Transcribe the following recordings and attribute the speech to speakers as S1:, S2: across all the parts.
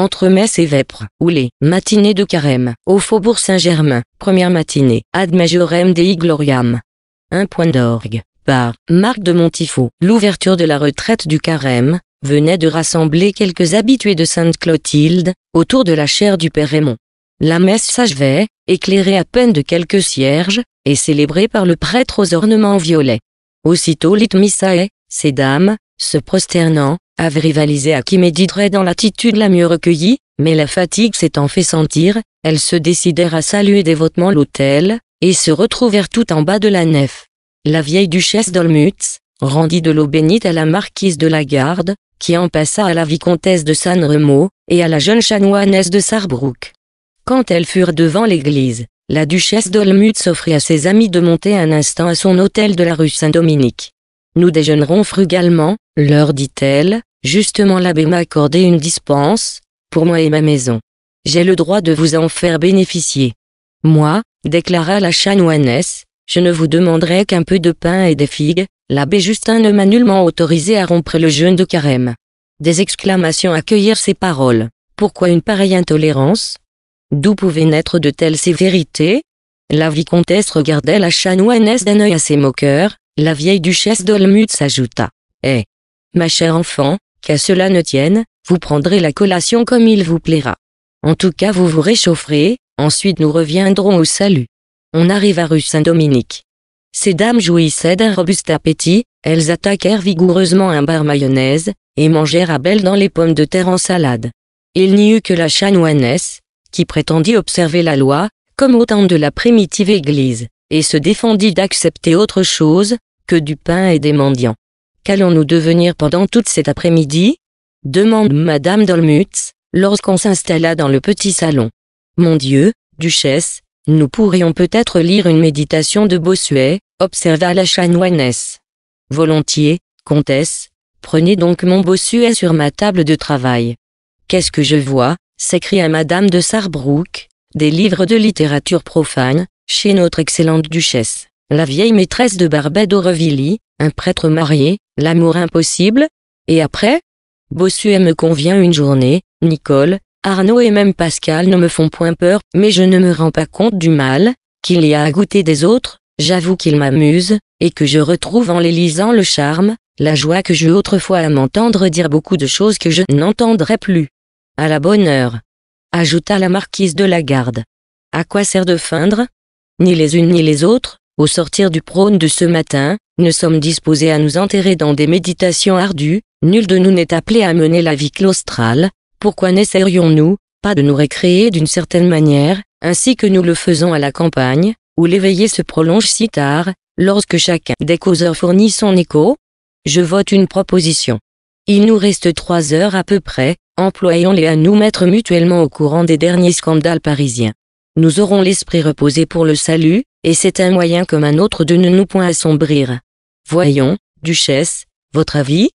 S1: entre messe et Vêpres, ou les matinées de carême, au faubourg Saint-Germain, première matinée, ad majorem dei gloriam. Un point d'orgue, par Marc de Montifaux. L'ouverture de la retraite du carême, venait de rassembler quelques habitués de Sainte-Clotilde, autour de la chaire du Père Raymond. La messe s'achevait, éclairée à peine de quelques cierges, et célébrée par le prêtre aux ornements violets. Aussitôt l'itmissae, ces dames, se prosternant, avait rivalisé à qui méditerait dans l'attitude la mieux recueillie, mais la fatigue s'étant fait sentir, elles se décidèrent à saluer dévotement l'autel, et se retrouvèrent tout en bas de la nef. La vieille duchesse d'Olmutz rendit de l'eau bénite à la marquise de la garde, qui en passa à la vicomtesse de San Remo, et à la jeune chanoinesse de Sarbrook. Quand elles furent devant l'église, la duchesse d'Olmutz offrit à ses amis de monter un instant à son hôtel de la rue Saint-Dominique. Nous déjeunerons frugalement, leur dit-elle, Justement l'abbé m'a accordé une dispense, pour moi et ma maison. J'ai le droit de vous en faire bénéficier. Moi, déclara la chanoinesse, je ne vous demanderai qu'un peu de pain et des figues, l'abbé Justin ne m'a nullement autorisé à rompre le jeûne de carême. Des exclamations accueillirent ces paroles. Pourquoi une pareille intolérance D'où pouvaient naître de telles sévérités La vicomtesse regardait la chanoinesse d'un œil assez moqueur, la vieille duchesse d'Olmutz s'ajouta. Eh Ma chère enfant, Qu'à cela ne tienne, vous prendrez la collation comme il vous plaira. En tout cas vous vous réchaufferez, ensuite nous reviendrons au salut. On arrive à rue Saint-Dominique. Ces dames jouissaient d'un robuste appétit, elles attaquèrent vigoureusement un bar mayonnaise, et mangèrent à belle dans les pommes de terre en salade. Il n'y eut que la chanoinesse, qui prétendit observer la loi, comme au temps de la primitive Église, et se défendit d'accepter autre chose, que du pain et des mendiants. Qu'allons-nous devenir pendant toute cet après-midi demande Madame Dolmutz, lorsqu'on s'installa dans le petit salon. Mon Dieu, duchesse, nous pourrions peut-être lire une méditation de Bossuet, observa la chanoinesse. Volontiers, comtesse, prenez donc mon Bossuet sur ma table de travail. Qu'est-ce que je vois s'écria Madame de Sarbrouck, des livres de littérature profane, chez notre excellente duchesse. La vieille maîtresse de Barbet d'Aurevilly, un prêtre marié, l'amour impossible, et après Bossuet me convient une journée, Nicole, Arnaud et même Pascal ne me font point peur, mais je ne me rends pas compte du mal, qu'il y a à goûter des autres, j'avoue qu'ils m'amusent, et que je retrouve en les lisant le charme, la joie que j'eus autrefois à m'entendre dire beaucoup de choses que je n'entendrai plus. À la bonne heure. Ajouta la marquise de la garde. À quoi sert de feindre Ni les unes ni les autres, au sortir du prône de ce matin, nous sommes disposés à nous enterrer dans des méditations ardues, nul de nous n'est appelé à mener la vie claustrale, pourquoi n'essayerions-nous pas de nous récréer d'une certaine manière, ainsi que nous le faisons à la campagne, où l'éveillé se prolonge si tard, lorsque chacun des causeurs fournit son écho Je vote une proposition. Il nous reste trois heures à peu près, employons-les à nous mettre mutuellement au courant des derniers scandales parisiens. Nous aurons l'esprit reposé pour le salut, et c'est un moyen comme un autre de ne nous point assombrir. Voyons, duchesse, votre avis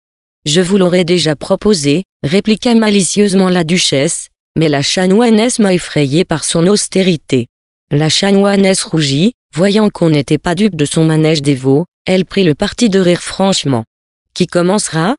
S1: Je vous l'aurais déjà proposé, répliqua malicieusement la duchesse, mais la chanoinesse m'a effrayé par son austérité. La chanoinesse rougit, voyant qu'on n'était pas dupe de son manège dévot, elle prit le parti de rire franchement. Qui commencera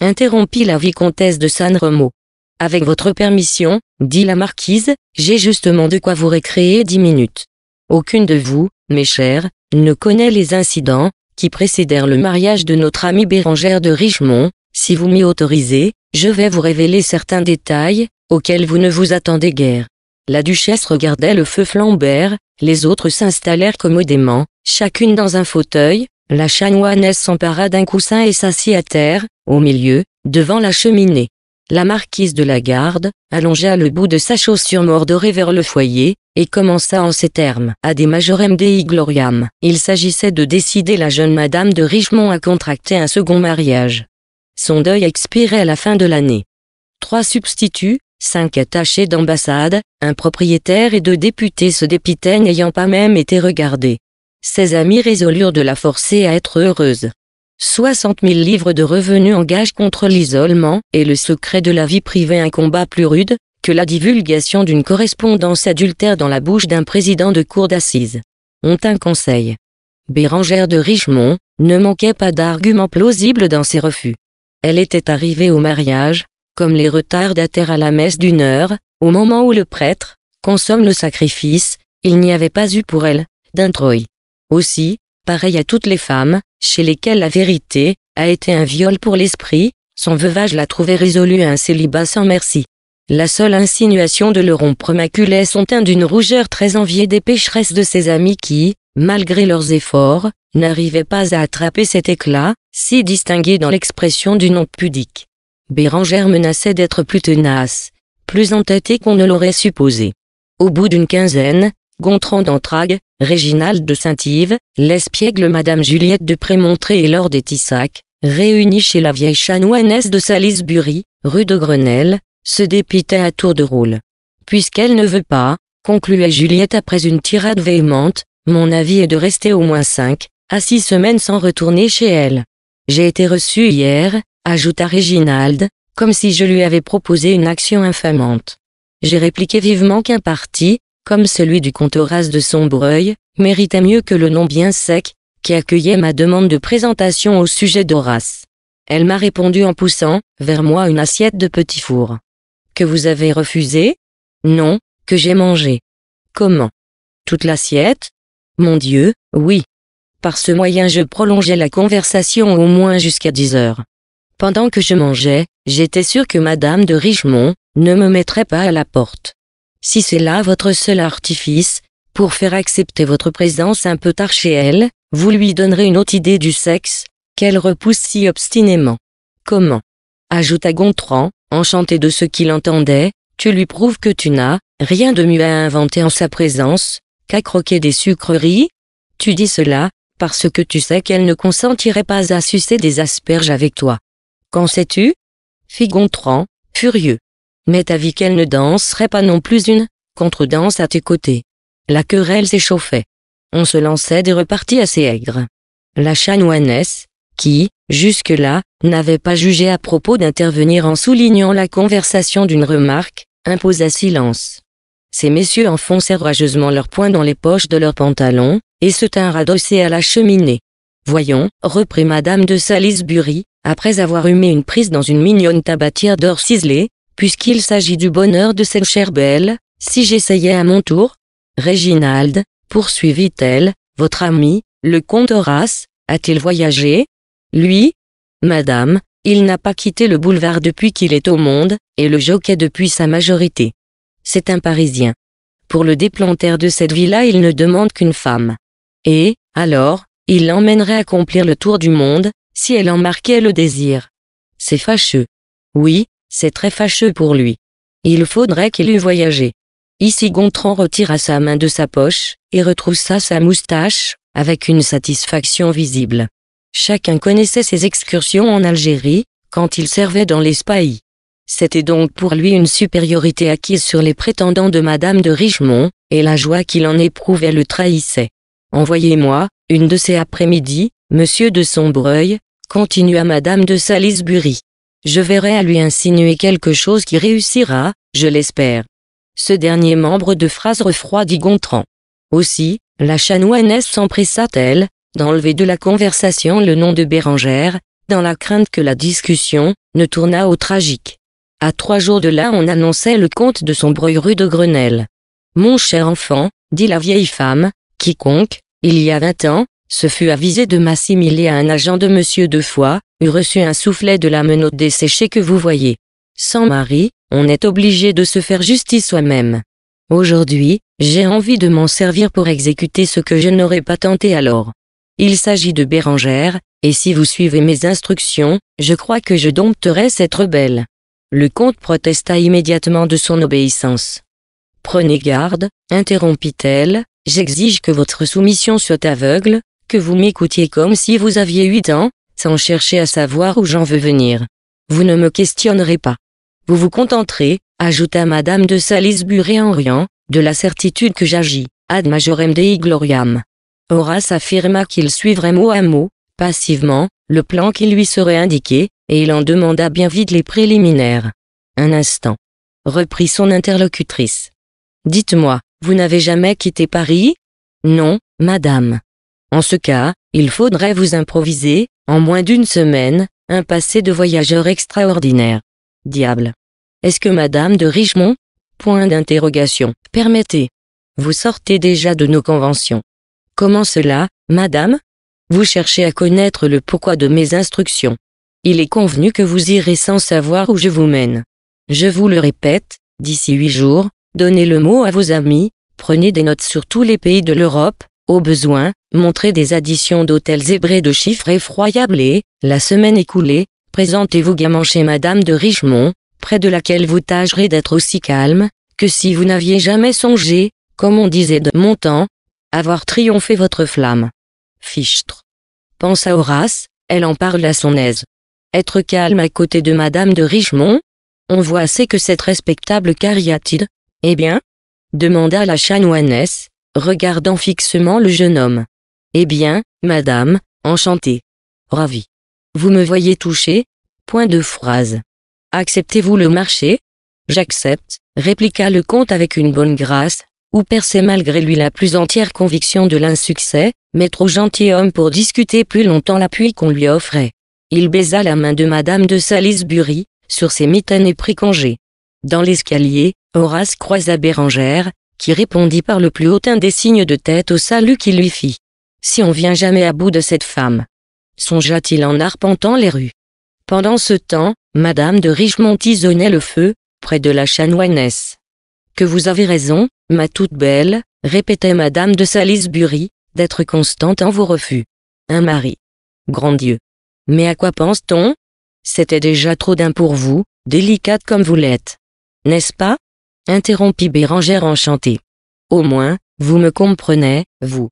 S1: interrompit la vicomtesse de San Remo. Avec votre permission, dit la marquise, j'ai justement de quoi vous récréer dix minutes. Aucune de vous, mes chers, ne connaît les incidents qui précédèrent le mariage de notre amie Bérangère de Richemont. Si vous m'y autorisez, je vais vous révéler certains détails auxquels vous ne vous attendez guère. La duchesse regardait le feu flambert, les autres s'installèrent commodément, chacune dans un fauteuil, la chanoinesse s'empara d'un coussin et s'assit à terre, au milieu, devant la cheminée. La marquise de la garde allongea le bout de sa chaussure mordorée vers le foyer, et commença en ces termes. À des majorem dei gloriam, il s'agissait de décider la jeune madame de Richemont à contracter un second mariage. Son deuil expirait à la fin de l'année. Trois substituts, cinq attachés d'ambassade, un propriétaire et deux députés se dépitaient n'ayant pas même été regardés. Ses amis résolurent de la forcer à être heureuse. 60 mille livres de revenus en gage contre l'isolement et le secret de la vie privée un combat plus rude que la divulgation d'une correspondance adultère dans la bouche d'un président de cour d'assises. Ont un conseil. Bérangère de Richemont ne manquait pas d'arguments plausibles dans ses refus. Elle était arrivée au mariage, comme les retards retardataires à la messe d'une heure, au moment où le prêtre consomme le sacrifice, il n'y avait pas eu pour elle d'introï. Aussi, pareil à toutes les femmes, chez lesquelles la vérité a été un viol pour l'esprit, son veuvage l'a trouvé résolu à un célibat sans merci. La seule insinuation de le rompre maculait son teint d'une rougeur très enviée des pécheresses de ses amis qui, malgré leurs efforts, n'arrivaient pas à attraper cet éclat, si distingué dans l'expression du nom pudique. Bérangère menaçait d'être plus tenace, plus entêtée qu'on ne l'aurait supposé. Au bout d'une quinzaine, Gontran d'Entrague, Réginald de Saint-Yves, l'espiègle Madame Juliette de Prémontré et lord des Tissac, réunis chez la vieille chanoinesse de Salisbury, rue de Grenelle, se dépitaient à tour de rôle. Puisqu'elle ne veut pas, concluait Juliette après une tirade véhémente, mon avis est de rester au moins cinq, à six semaines sans retourner chez elle. J'ai été reçue hier, ajouta Réginald, comme si je lui avais proposé une action infamante. J'ai répliqué vivement qu'un parti, comme celui du comte Horace de Sombreuil, méritait mieux que le nom bien sec, qui accueillait ma demande de présentation au sujet d'Horace. Elle m'a répondu en poussant, vers moi une assiette de petits fours. Que vous avez refusé? Non, que j'ai mangé. Comment? Toute l'assiette? Mon Dieu, oui. Par ce moyen je prolongeais la conversation au moins jusqu'à dix heures. Pendant que je mangeais, j'étais sûr que madame de Richemont ne me mettrait pas à la porte si c'est là votre seul artifice, pour faire accepter votre présence un peu tard chez elle, vous lui donnerez une autre idée du sexe, qu'elle repousse si obstinément. Comment Ajouta Gontran, enchanté de ce qu'il entendait, tu lui prouves que tu n'as rien de mieux à inventer en sa présence qu'à croquer des sucreries Tu dis cela, parce que tu sais qu'elle ne consentirait pas à sucer des asperges avec toi. Qu'en sais-tu fit Gontran, furieux. M'est avis qu'elle ne danserait pas non plus une contredanse à tes côtés. La querelle s'échauffait. On se lançait des reparties assez aigres. La chanoinesse, qui, jusque-là, n'avait pas jugé à propos d'intervenir en soulignant la conversation d'une remarque, imposa silence. Ces messieurs enfoncèrent rageusement leurs poings dans les poches de leurs pantalons, et se tinrent adossés à la cheminée. Voyons, reprit madame de Salisbury, après avoir humé une prise dans une mignonne tabatière d'or ciselé, puisqu'il s'agit du bonheur de cette chère belle, si j'essayais à mon tour Réginald, poursuivit-elle, votre ami, le comte Horace, a-t-il voyagé Lui Madame, il n'a pas quitté le boulevard depuis qu'il est au monde, et le jockey depuis sa majorité. C'est un Parisien. Pour le déplantaire de cette villa il ne demande qu'une femme. Et, alors, il l'emmènerait accomplir le tour du monde, si elle en marquait le désir. C'est fâcheux. Oui, c'est très fâcheux pour lui. Il faudrait qu'il eût voyagé. Ici Gontran retira sa main de sa poche, et retroussa sa moustache, avec une satisfaction visible. Chacun connaissait ses excursions en Algérie, quand il servait dans les C'était donc pour lui une supériorité acquise sur les prétendants de Madame de Richemont, et la joie qu'il en éprouvait le trahissait. Envoyez-moi, une de ces après-midi, Monsieur de Sombreuil, continua Madame de Salisbury je verrai à lui insinuer quelque chose qui réussira, je l'espère. Ce dernier membre de phrase refroidit Gontran. Aussi, la chanoinesse s'empressa-t-elle, d'enlever de la conversation le nom de Bérangère, dans la crainte que la discussion ne tournât au tragique. À trois jours de là on annonçait le compte de son bruit rue de Grenelle. Mon cher enfant, dit la vieille femme, quiconque, il y a vingt ans, se fut avisé de m'assimiler à un agent de Monsieur de Foix, eu reçu un soufflet de la menotte desséchée que vous voyez. Sans mari, on est obligé de se faire justice soi-même. Aujourd'hui, j'ai envie de m'en servir pour exécuter ce que je n'aurais pas tenté alors. Il s'agit de Bérangère, et si vous suivez mes instructions, je crois que je dompterai cette rebelle. Le comte protesta immédiatement de son obéissance. Prenez garde, interrompit-elle, j'exige que votre soumission soit aveugle, que vous m'écoutiez comme si vous aviez huit ans, sans chercher à savoir où j'en veux venir. Vous ne me questionnerez pas. Vous vous contenterez, ajouta Madame de Salisbury en riant, de la certitude que j'agis, ad majorem dei gloriam. Horace affirma qu'il suivrait mot à mot, passivement, le plan qui lui serait indiqué, et il en demanda bien vite les préliminaires. Un instant. Reprit son interlocutrice. Dites-moi, vous n'avez jamais quitté Paris Non, madame. En ce cas, il faudrait vous improviser, en moins d'une semaine, un passé de voyageur extraordinaire. Diable. Est-ce que Madame de Richemont Point d'interrogation. Permettez. Vous sortez déjà de nos conventions. Comment cela, Madame Vous cherchez à connaître le pourquoi de mes instructions. Il est convenu que vous irez sans savoir où je vous mène. Je vous le répète, d'ici huit jours, donnez le mot à vos amis, prenez des notes sur tous les pays de l'Europe, au besoin, montrez des additions d'hôtels zébrés de chiffres effroyables et, la semaine écoulée, présentez-vous gaiement chez Madame de Richemont, près de laquelle vous tâcherez d'être aussi calme, que si vous n'aviez jamais songé, comme on disait de mon temps, avoir triomphé votre flamme. Fichtre. Pense à Horace, elle en parle à son aise. Être calme à côté de Madame de Richemont On voit assez que cette respectable cariatide, eh bien demanda la chanoinesse, regardant fixement le jeune homme. Eh bien, madame, enchanté. Ravi. Vous me voyez touché Point de phrase. Acceptez-vous le marché J'accepte, répliqua le comte avec une bonne grâce, ou perçait malgré lui la plus entière conviction de l'insuccès, mais trop gentilhomme pour discuter plus longtemps l'appui qu'on lui offrait. Il baisa la main de madame de Salisbury, sur ses mitaines et prit congé. Dans l'escalier, Horace croisa Bérangère, qui répondit par le plus hautain des signes de tête au salut qu'il lui fit. Si on vient jamais à bout de cette femme. Songea-t-il en arpentant les rues. Pendant ce temps, Madame de Richemont tisonnait le feu, près de la chanoinesse. Que vous avez raison, ma toute belle, répétait Madame de Salisbury, d'être constante en vos refus. Un mari. Grand Dieu. Mais à quoi pense-t-on C'était déjà trop d'un pour vous, délicate comme vous l'êtes. N'est-ce pas interrompit Bérangère enchantée. Au moins, vous me comprenez, vous.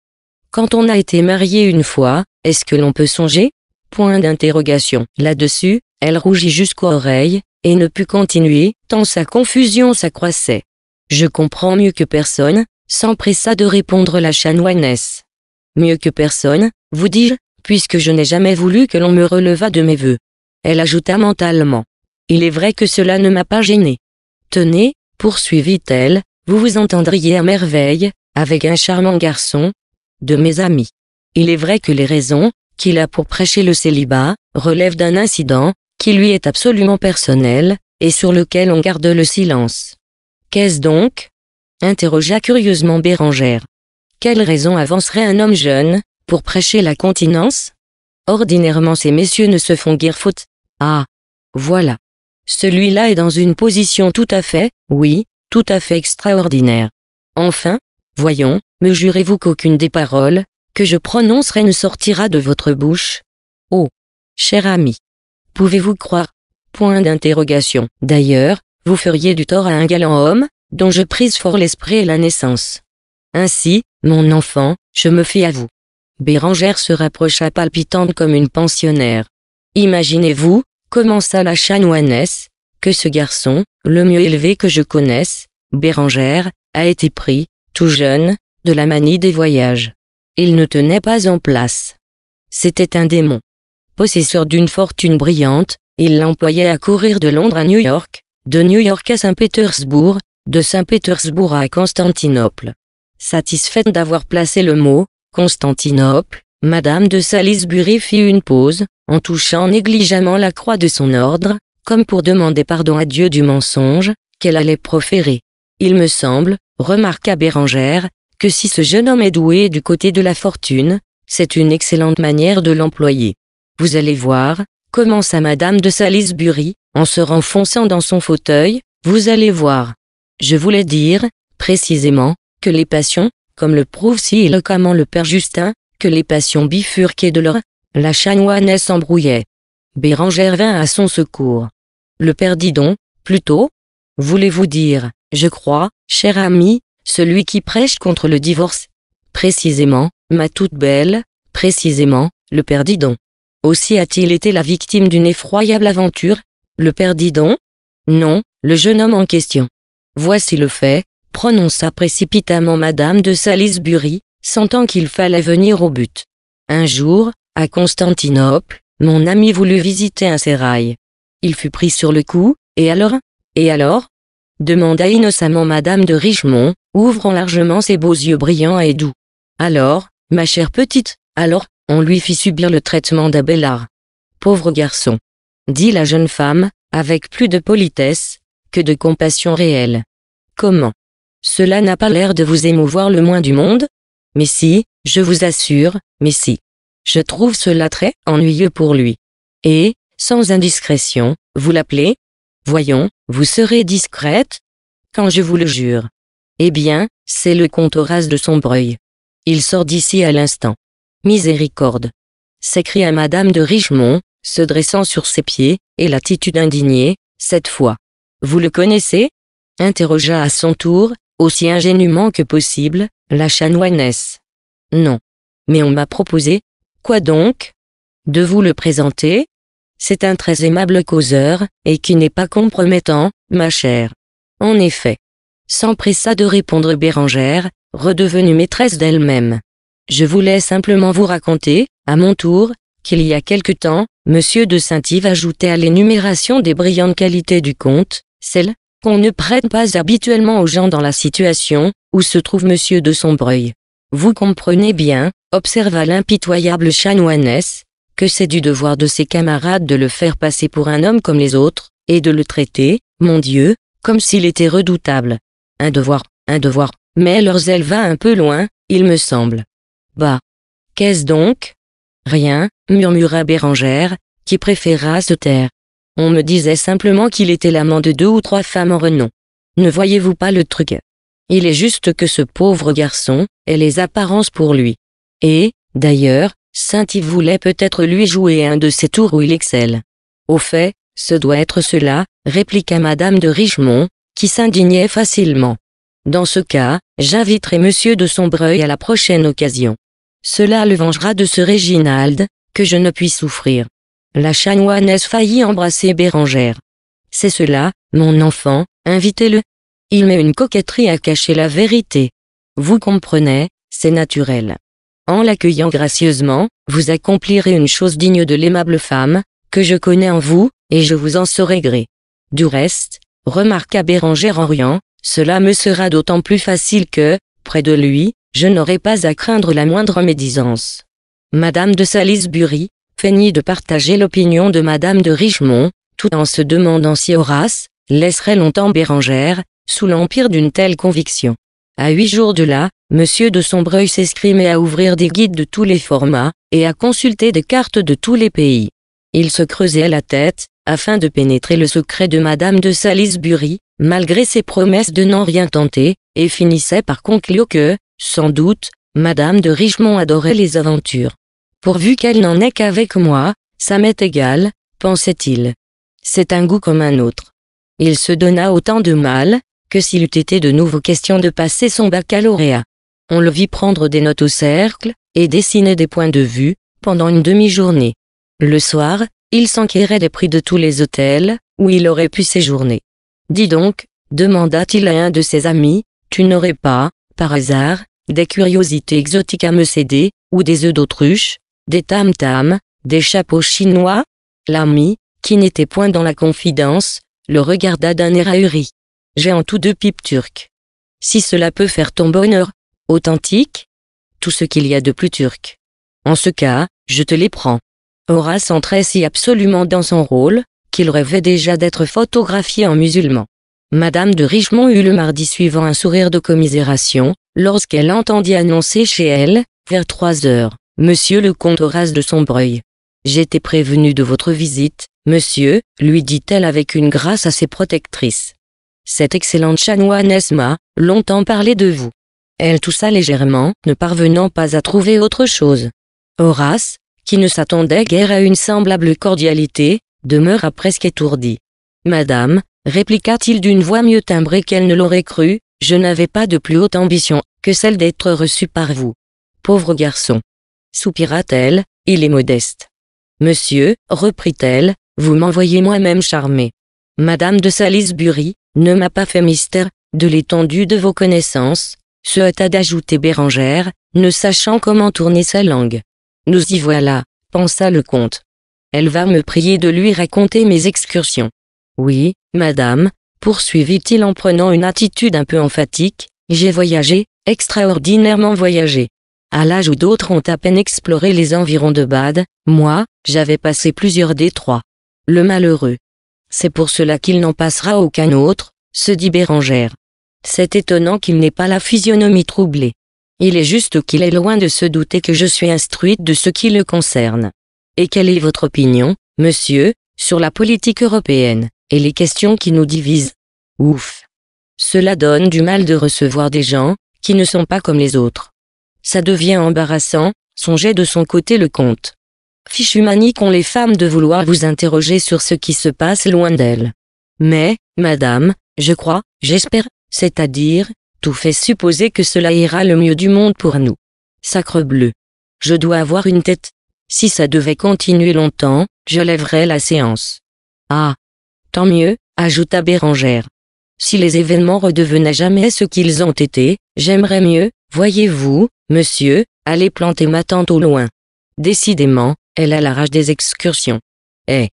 S1: Quand on a été marié une fois, est-ce que l'on peut songer Point d'interrogation. Là-dessus, elle rougit jusqu'aux oreilles, et ne put continuer, tant sa confusion s'accroissait. Je comprends mieux que personne, s'empressa de répondre la chanoinesse. Mieux que personne, vous dis-je, puisque je n'ai jamais voulu que l'on me relevât de mes voeux. » Elle ajouta mentalement. Il est vrai que cela ne m'a pas gêné. Tenez, poursuivit-elle, vous vous entendriez à merveille, avec un charmant garçon, de mes amis. Il est vrai que les raisons, qu'il a pour prêcher le célibat, relèvent d'un incident, qui lui est absolument personnel, et sur lequel on garde le silence. Qu'est-ce donc interrogea curieusement Bérangère. Quelle raison avancerait un homme jeune, pour prêcher la continence Ordinairement ces messieurs ne se font guère faute. Ah, voilà celui-là est dans une position tout à fait, oui, tout à fait extraordinaire. Enfin, voyons, me jurez-vous qu'aucune des paroles, que je prononcerai ne sortira de votre bouche Oh Cher ami Pouvez-vous croire Point d'interrogation. D'ailleurs, vous feriez du tort à un galant homme, dont je prise fort l'esprit et la naissance. Ainsi, mon enfant, je me fie à vous. Bérangère se rapprocha palpitante comme une pensionnaire. Imaginez-vous, commença la chanoinesse, que ce garçon, le mieux élevé que je connaisse, Bérangère, a été pris, tout jeune, de la manie des voyages. Il ne tenait pas en place. C'était un démon. Possesseur d'une fortune brillante, il l'employait à courir de Londres à New York, de New York à Saint-Pétersbourg, de Saint-Pétersbourg à Constantinople. Satisfaite d'avoir placé le mot, Constantinople, Madame de Salisbury fit une pause, en touchant négligemment la croix de son ordre, comme pour demander pardon à Dieu du mensonge qu'elle allait proférer. Il me semble, remarqua Bérangère, que si ce jeune homme est doué du côté de la fortune, c'est une excellente manière de l'employer. Vous allez voir, commença Madame de Salisbury, en se renfonçant dans son fauteuil, vous allez voir. Je voulais dire, précisément, que les passions, comme le prouve si éloquemment le père Justin, que les passions bifurquées de leur la chanoinesse s'embrouillait. Bérangère vint à son secours. Le père Didon, plutôt Voulez-vous dire, je crois, cher ami, celui qui prêche contre le divorce Précisément, ma toute belle, précisément, le père Didon. Aussi a-t-il été la victime d'une effroyable aventure Le père Didon Non, le jeune homme en question. Voici le fait, prononça précipitamment Madame de Salisbury, sentant qu'il fallait venir au but. Un jour, à Constantinople, mon ami voulut visiter un sérail. Il fut pris sur le coup, et alors Et alors demanda innocemment Madame de Richemont, ouvrant largement ses beaux yeux brillants et doux. Alors, ma chère petite, alors, on lui fit subir le traitement d'Abélard. Pauvre garçon, dit la jeune femme, avec plus de politesse que de compassion réelle. Comment Cela n'a pas l'air de vous émouvoir le moins du monde Mais si, je vous assure, mais si. Je trouve cela très ennuyeux pour lui. Et, sans indiscrétion, vous l'appelez Voyons, vous serez discrète Quand je vous le jure. Eh bien, c'est le comte Horace de Sombreuil. Il sort d'ici à l'instant. Miséricorde s'écria Madame de Richemont, se dressant sur ses pieds, et l'attitude indignée, cette fois. Vous le connaissez interrogea à son tour, aussi ingénument que possible, la chanoinesse. Non. Mais on m'a proposé, Quoi donc De vous le présenter C'est un très aimable causeur, et qui n'est pas compromettant, ma chère. En effet. S'empressa de répondre Bérangère, redevenue maîtresse d'elle-même. Je voulais simplement vous raconter, à mon tour, qu'il y a quelque temps, Monsieur de Saint-Yves ajoutait à l'énumération des brillantes qualités du comte, celles qu'on ne prête pas habituellement aux gens dans la situation où se trouve Monsieur de Sombreuil. Vous comprenez bien, observa l'impitoyable chanoinesse, que c'est du devoir de ses camarades de le faire passer pour un homme comme les autres, et de le traiter, mon Dieu, comme s'il était redoutable. Un devoir, un devoir, mais leurs ailes va un peu loin, il me semble. Bah. Qu'est-ce donc Rien, murmura Bérangère, qui préféra se taire. On me disait simplement qu'il était l'amant de deux ou trois femmes en renom. Ne voyez-vous pas le truc il est juste que ce pauvre garçon ait les apparences pour lui. Et, d'ailleurs, Saint-Yves voulait peut-être lui jouer un de ces tours où il excelle. Au fait, ce doit être cela, répliqua Madame de Richemont, qui s'indignait facilement. Dans ce cas, j'inviterai Monsieur de Sombreuil à la prochaine occasion. Cela le vengera de ce Réginald, que je ne puis souffrir. La chanoinesse faillit embrasser Bérangère. C'est cela, mon enfant, invitez-le, il met une coquetterie à cacher la vérité. Vous comprenez, c'est naturel. En l'accueillant gracieusement, vous accomplirez une chose digne de l'aimable femme, que je connais en vous, et je vous en saurai gré. Du reste, remarqua Bérangère riant, cela me sera d'autant plus facile que, près de lui, je n'aurai pas à craindre la moindre médisance. Madame de Salisbury, feignit de partager l'opinion de Madame de Richemont, tout en se demandant si Horace, laisserait longtemps Bérangère, sous l'empire d'une telle conviction. À huit jours de là, Monsieur de Sombreuil s'escrimait à ouvrir des guides de tous les formats, et à consulter des cartes de tous les pays. Il se creusait la tête, afin de pénétrer le secret de Madame de Salisbury, malgré ses promesses de n'en rien tenter, et finissait par conclure que, sans doute, Madame de Richemont adorait les aventures. Pourvu qu'elle n'en ait qu'avec moi, ça m'est égal, pensait-il. C'est un goût comme un autre. Il se donna autant de mal, que s'il eût été de nouveau question de passer son baccalauréat. On le vit prendre des notes au cercle, et dessiner des points de vue, pendant une demi-journée. Le soir, il s'enquérait des prix de tous les hôtels, où il aurait pu séjourner. Dis donc, demanda-t-il à un de ses amis, tu n'aurais pas, par hasard, des curiosités exotiques à me céder, ou des œufs d'autruche, des tam-tams, des chapeaux chinois L'ami, qui n'était point dans la confidence, le regarda d'un air ahuri. J'ai en tout deux pipes turques. Si cela peut faire ton bonheur, authentique, tout ce qu'il y a de plus turc. En ce cas, je te les prends. Horace entrait si absolument dans son rôle, qu'il rêvait déjà d'être photographié en musulman. Madame de Richemont eut le mardi suivant un sourire de commisération, lorsqu'elle entendit annoncer chez elle, vers trois heures, Monsieur le comte Horace de Sombreuil. J'étais prévenu de votre visite, monsieur, lui dit-elle avec une grâce assez protectrice cette excellente chanoine Esma, longtemps parlé de vous. Elle toussa légèrement, ne parvenant pas à trouver autre chose. Horace, qui ne s'attendait guère à une semblable cordialité, demeura presque étourdi. Madame, répliqua-t-il d'une voix mieux timbrée qu'elle ne l'aurait cru, je n'avais pas de plus haute ambition que celle d'être reçu par vous. Pauvre garçon. Soupira-t-elle, il est modeste. Monsieur, reprit-elle, vous m'envoyez moi-même charmé. Madame de Salisbury, ne m'a pas fait mystère de l'étendue de vos connaissances, se hâta d'ajouter Bérangère, ne sachant comment tourner sa langue. Nous y voilà, pensa le comte. Elle va me prier de lui raconter mes excursions. Oui, madame, poursuivit-il en prenant une attitude un peu emphatique, j'ai voyagé, extraordinairement voyagé. À l'âge où d'autres ont à peine exploré les environs de Bade, moi, j'avais passé plusieurs détroits. Le malheureux, c'est pour cela qu'il n'en passera aucun autre, se dit Bérangère. C'est étonnant qu'il n'ait pas la physionomie troublée. Il est juste qu'il est loin de se douter que je suis instruite de ce qui le concerne. Et quelle est votre opinion, monsieur, sur la politique européenne, et les questions qui nous divisent Ouf Cela donne du mal de recevoir des gens, qui ne sont pas comme les autres. Ça devient embarrassant, songeait de son côté le comte fiche humanique ont les femmes de vouloir vous interroger sur ce qui se passe loin d'elles. Mais, madame, je crois, j'espère, c'est-à-dire, tout fait supposer que cela ira le mieux du monde pour nous. Sacre bleu. Je dois avoir une tête. Si ça devait continuer longtemps, je lèverais la séance. Ah. Tant mieux, ajouta Bérangère. Si les événements redevenaient jamais ce qu'ils ont été, j'aimerais mieux, voyez-vous, monsieur, aller planter ma tante au loin. Décidément, elle a la rage des excursions. Eh,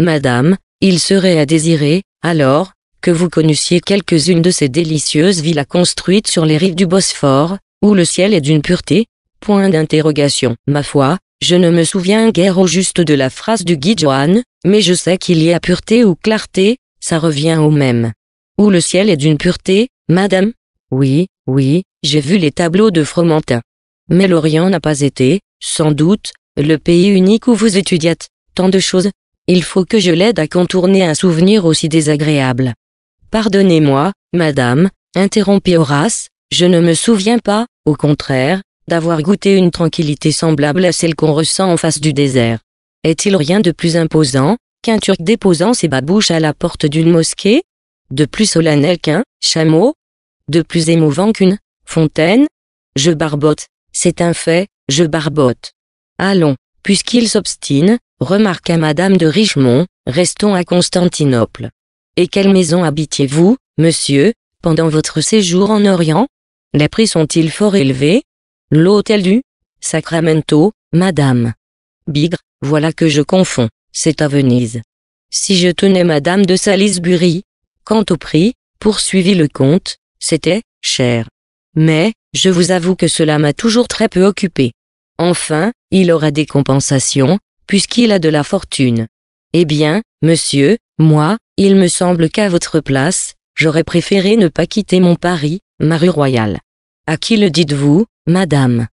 S1: madame, il serait à désirer, alors, que vous connaissiez quelques-unes de ces délicieuses villas construites sur les rives du Bosphore, où le ciel est d'une pureté Point d'interrogation. Ma foi, je ne me souviens guère au juste de la phrase du guide mais je sais qu'il y a pureté ou clarté, ça revient au même. Où le ciel est d'une pureté, madame Oui, oui, j'ai vu les tableaux de Fromentin. Mais l'Orient n'a pas été, sans doute, le pays unique où vous étudiâtes, tant de choses, il faut que je l'aide à contourner un souvenir aussi désagréable. Pardonnez-moi, madame, interrompit Horace, je ne me souviens pas, au contraire, d'avoir goûté une tranquillité semblable à celle qu'on ressent en face du désert. Est-il rien de plus imposant qu'un Turc déposant ses babouches à la porte d'une mosquée De plus solennel qu'un chameau De plus émouvant qu'une fontaine Je barbote, c'est un fait, je barbote. Allons, puisqu'il s'obstine, remarqua madame de Richemont, restons à Constantinople. Et quelle maison habitiez-vous, monsieur, pendant votre séjour en Orient? Les prix sont-ils fort élevés? L'hôtel du Sacramento, madame. Bigre, voilà que je confonds, c'est à Venise. Si je tenais madame de Salisbury. Quant au prix, poursuivit le comte, c'était cher. Mais, je vous avoue que cela m'a toujours très peu occupé. Enfin, il aura des compensations, puisqu'il a de la fortune. Eh bien, monsieur, moi, il me semble qu'à votre place, j'aurais préféré ne pas quitter mon Paris, ma rue royale. À qui le dites-vous, madame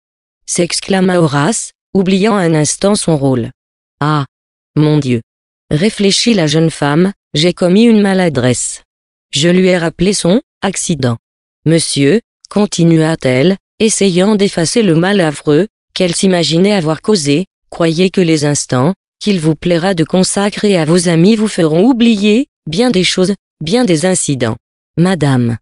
S1: s'exclama Horace, oubliant un instant son rôle. Ah Mon Dieu réfléchit la jeune femme, j'ai commis une maladresse. Je lui ai rappelé son accident. Monsieur, continua-t-elle, essayant d'effacer le mal affreux qu'elle s'imaginait avoir causé, croyez que les instants, qu'il vous plaira de consacrer à vos amis vous feront oublier, bien des choses, bien des incidents. Madame.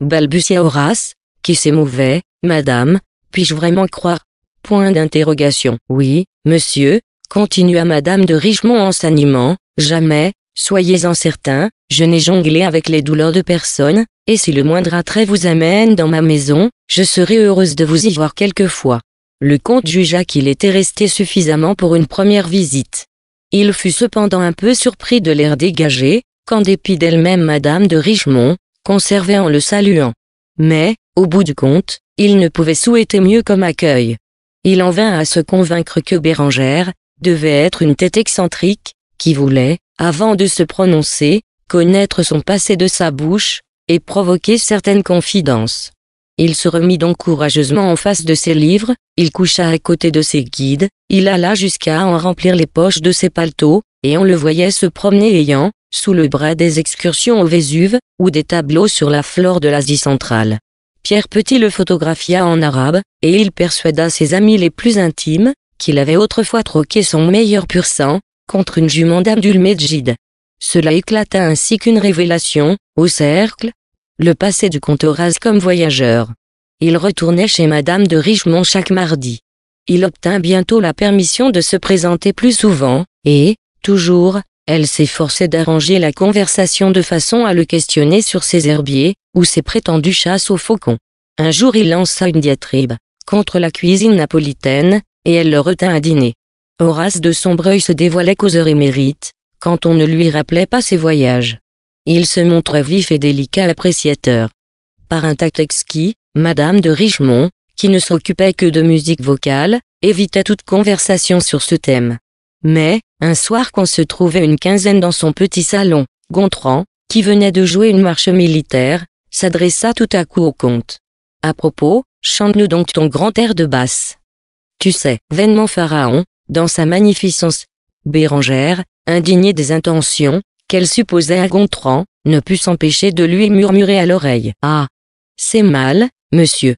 S1: Balbutia Horace, qui mauvais, Madame, puis-je vraiment croire Point d'interrogation. Oui, monsieur, continua Madame de Richemont en s'animant, jamais, soyez-en certain, je n'ai jonglé avec les douleurs de personne, et si le moindre attrait vous amène dans ma maison, je serai heureuse de vous y voir quelquefois. Le comte jugea qu'il était resté suffisamment pour une première visite. Il fut cependant un peu surpris de l'air dégagé, qu'en dépit d'elle-même Madame de Richemont, conservait en le saluant. Mais, au bout du compte, il ne pouvait souhaiter mieux comme accueil. Il en vint à se convaincre que Bérangère devait être une tête excentrique, qui voulait, avant de se prononcer, connaître son passé de sa bouche, et provoquer certaines confidences. Il se remit donc courageusement en face de ses livres, il coucha à côté de ses guides, il alla jusqu'à en remplir les poches de ses paletots, et on le voyait se promener ayant, sous le bras des excursions au Vésuve, ou des tableaux sur la flore de l'Asie centrale. Pierre Petit le photographia en arabe, et il persuada ses amis les plus intimes, qu'il avait autrefois troqué son meilleur pur sang, contre une jument d'Abdul Medjid. Cela éclata ainsi qu'une révélation, au cercle, le passé du comte Horace comme voyageur. Il retournait chez Madame de Richemont chaque mardi. Il obtint bientôt la permission de se présenter plus souvent, et, toujours, elle s'efforçait d'arranger la conversation de façon à le questionner sur ses herbiers, ou ses prétendues chasses aux faucons. Un jour il lança une diatribe, contre la cuisine napolitaine, et elle le retint à dîner. Horace de Sombreuil se dévoilait causeur heures quand on ne lui rappelait pas ses voyages il se montrait vif et délicat appréciateur. Par un tact exquis, Madame de Richemont, qui ne s'occupait que de musique vocale, évita toute conversation sur ce thème. Mais, un soir qu'on se trouvait une quinzaine dans son petit salon, Gontran, qui venait de jouer une marche militaire, s'adressa tout à coup au comte. À propos, chante-nous donc ton grand air de basse. Tu sais, vainement Pharaon, dans sa magnificence, Bérangère, indignée des intentions, qu'elle supposait à Gontran, ne put s'empêcher de lui murmurer à l'oreille. Ah C'est mal, monsieur.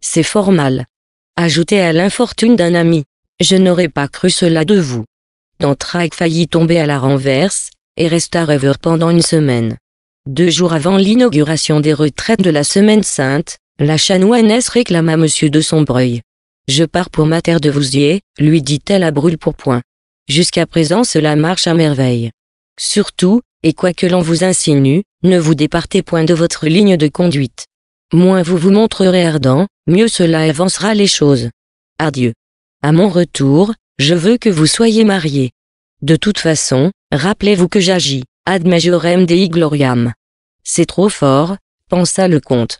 S1: C'est fort mal. Ajoutez à l'infortune d'un ami. Je n'aurais pas cru cela de vous. Dantrac faillit tomber à la renverse, et resta rêveur pendant une semaine. Deux jours avant l'inauguration des retraites de la Semaine Sainte, la chanoinesse réclama Monsieur de Sombreuil. Je pars pour ma terre de vous Vouziers, lui dit-elle à brûle pourpoint Jusqu'à présent cela marche à merveille. Surtout, et quoi que l'on vous insinue, ne vous départez point de votre ligne de conduite. Moins vous vous montrerez ardent, mieux cela avancera les choses. Adieu. À mon retour, je veux que vous soyez mariés. De toute façon, rappelez-vous que j'agis, ad majorem dei gloriam. C'est trop fort, pensa le comte.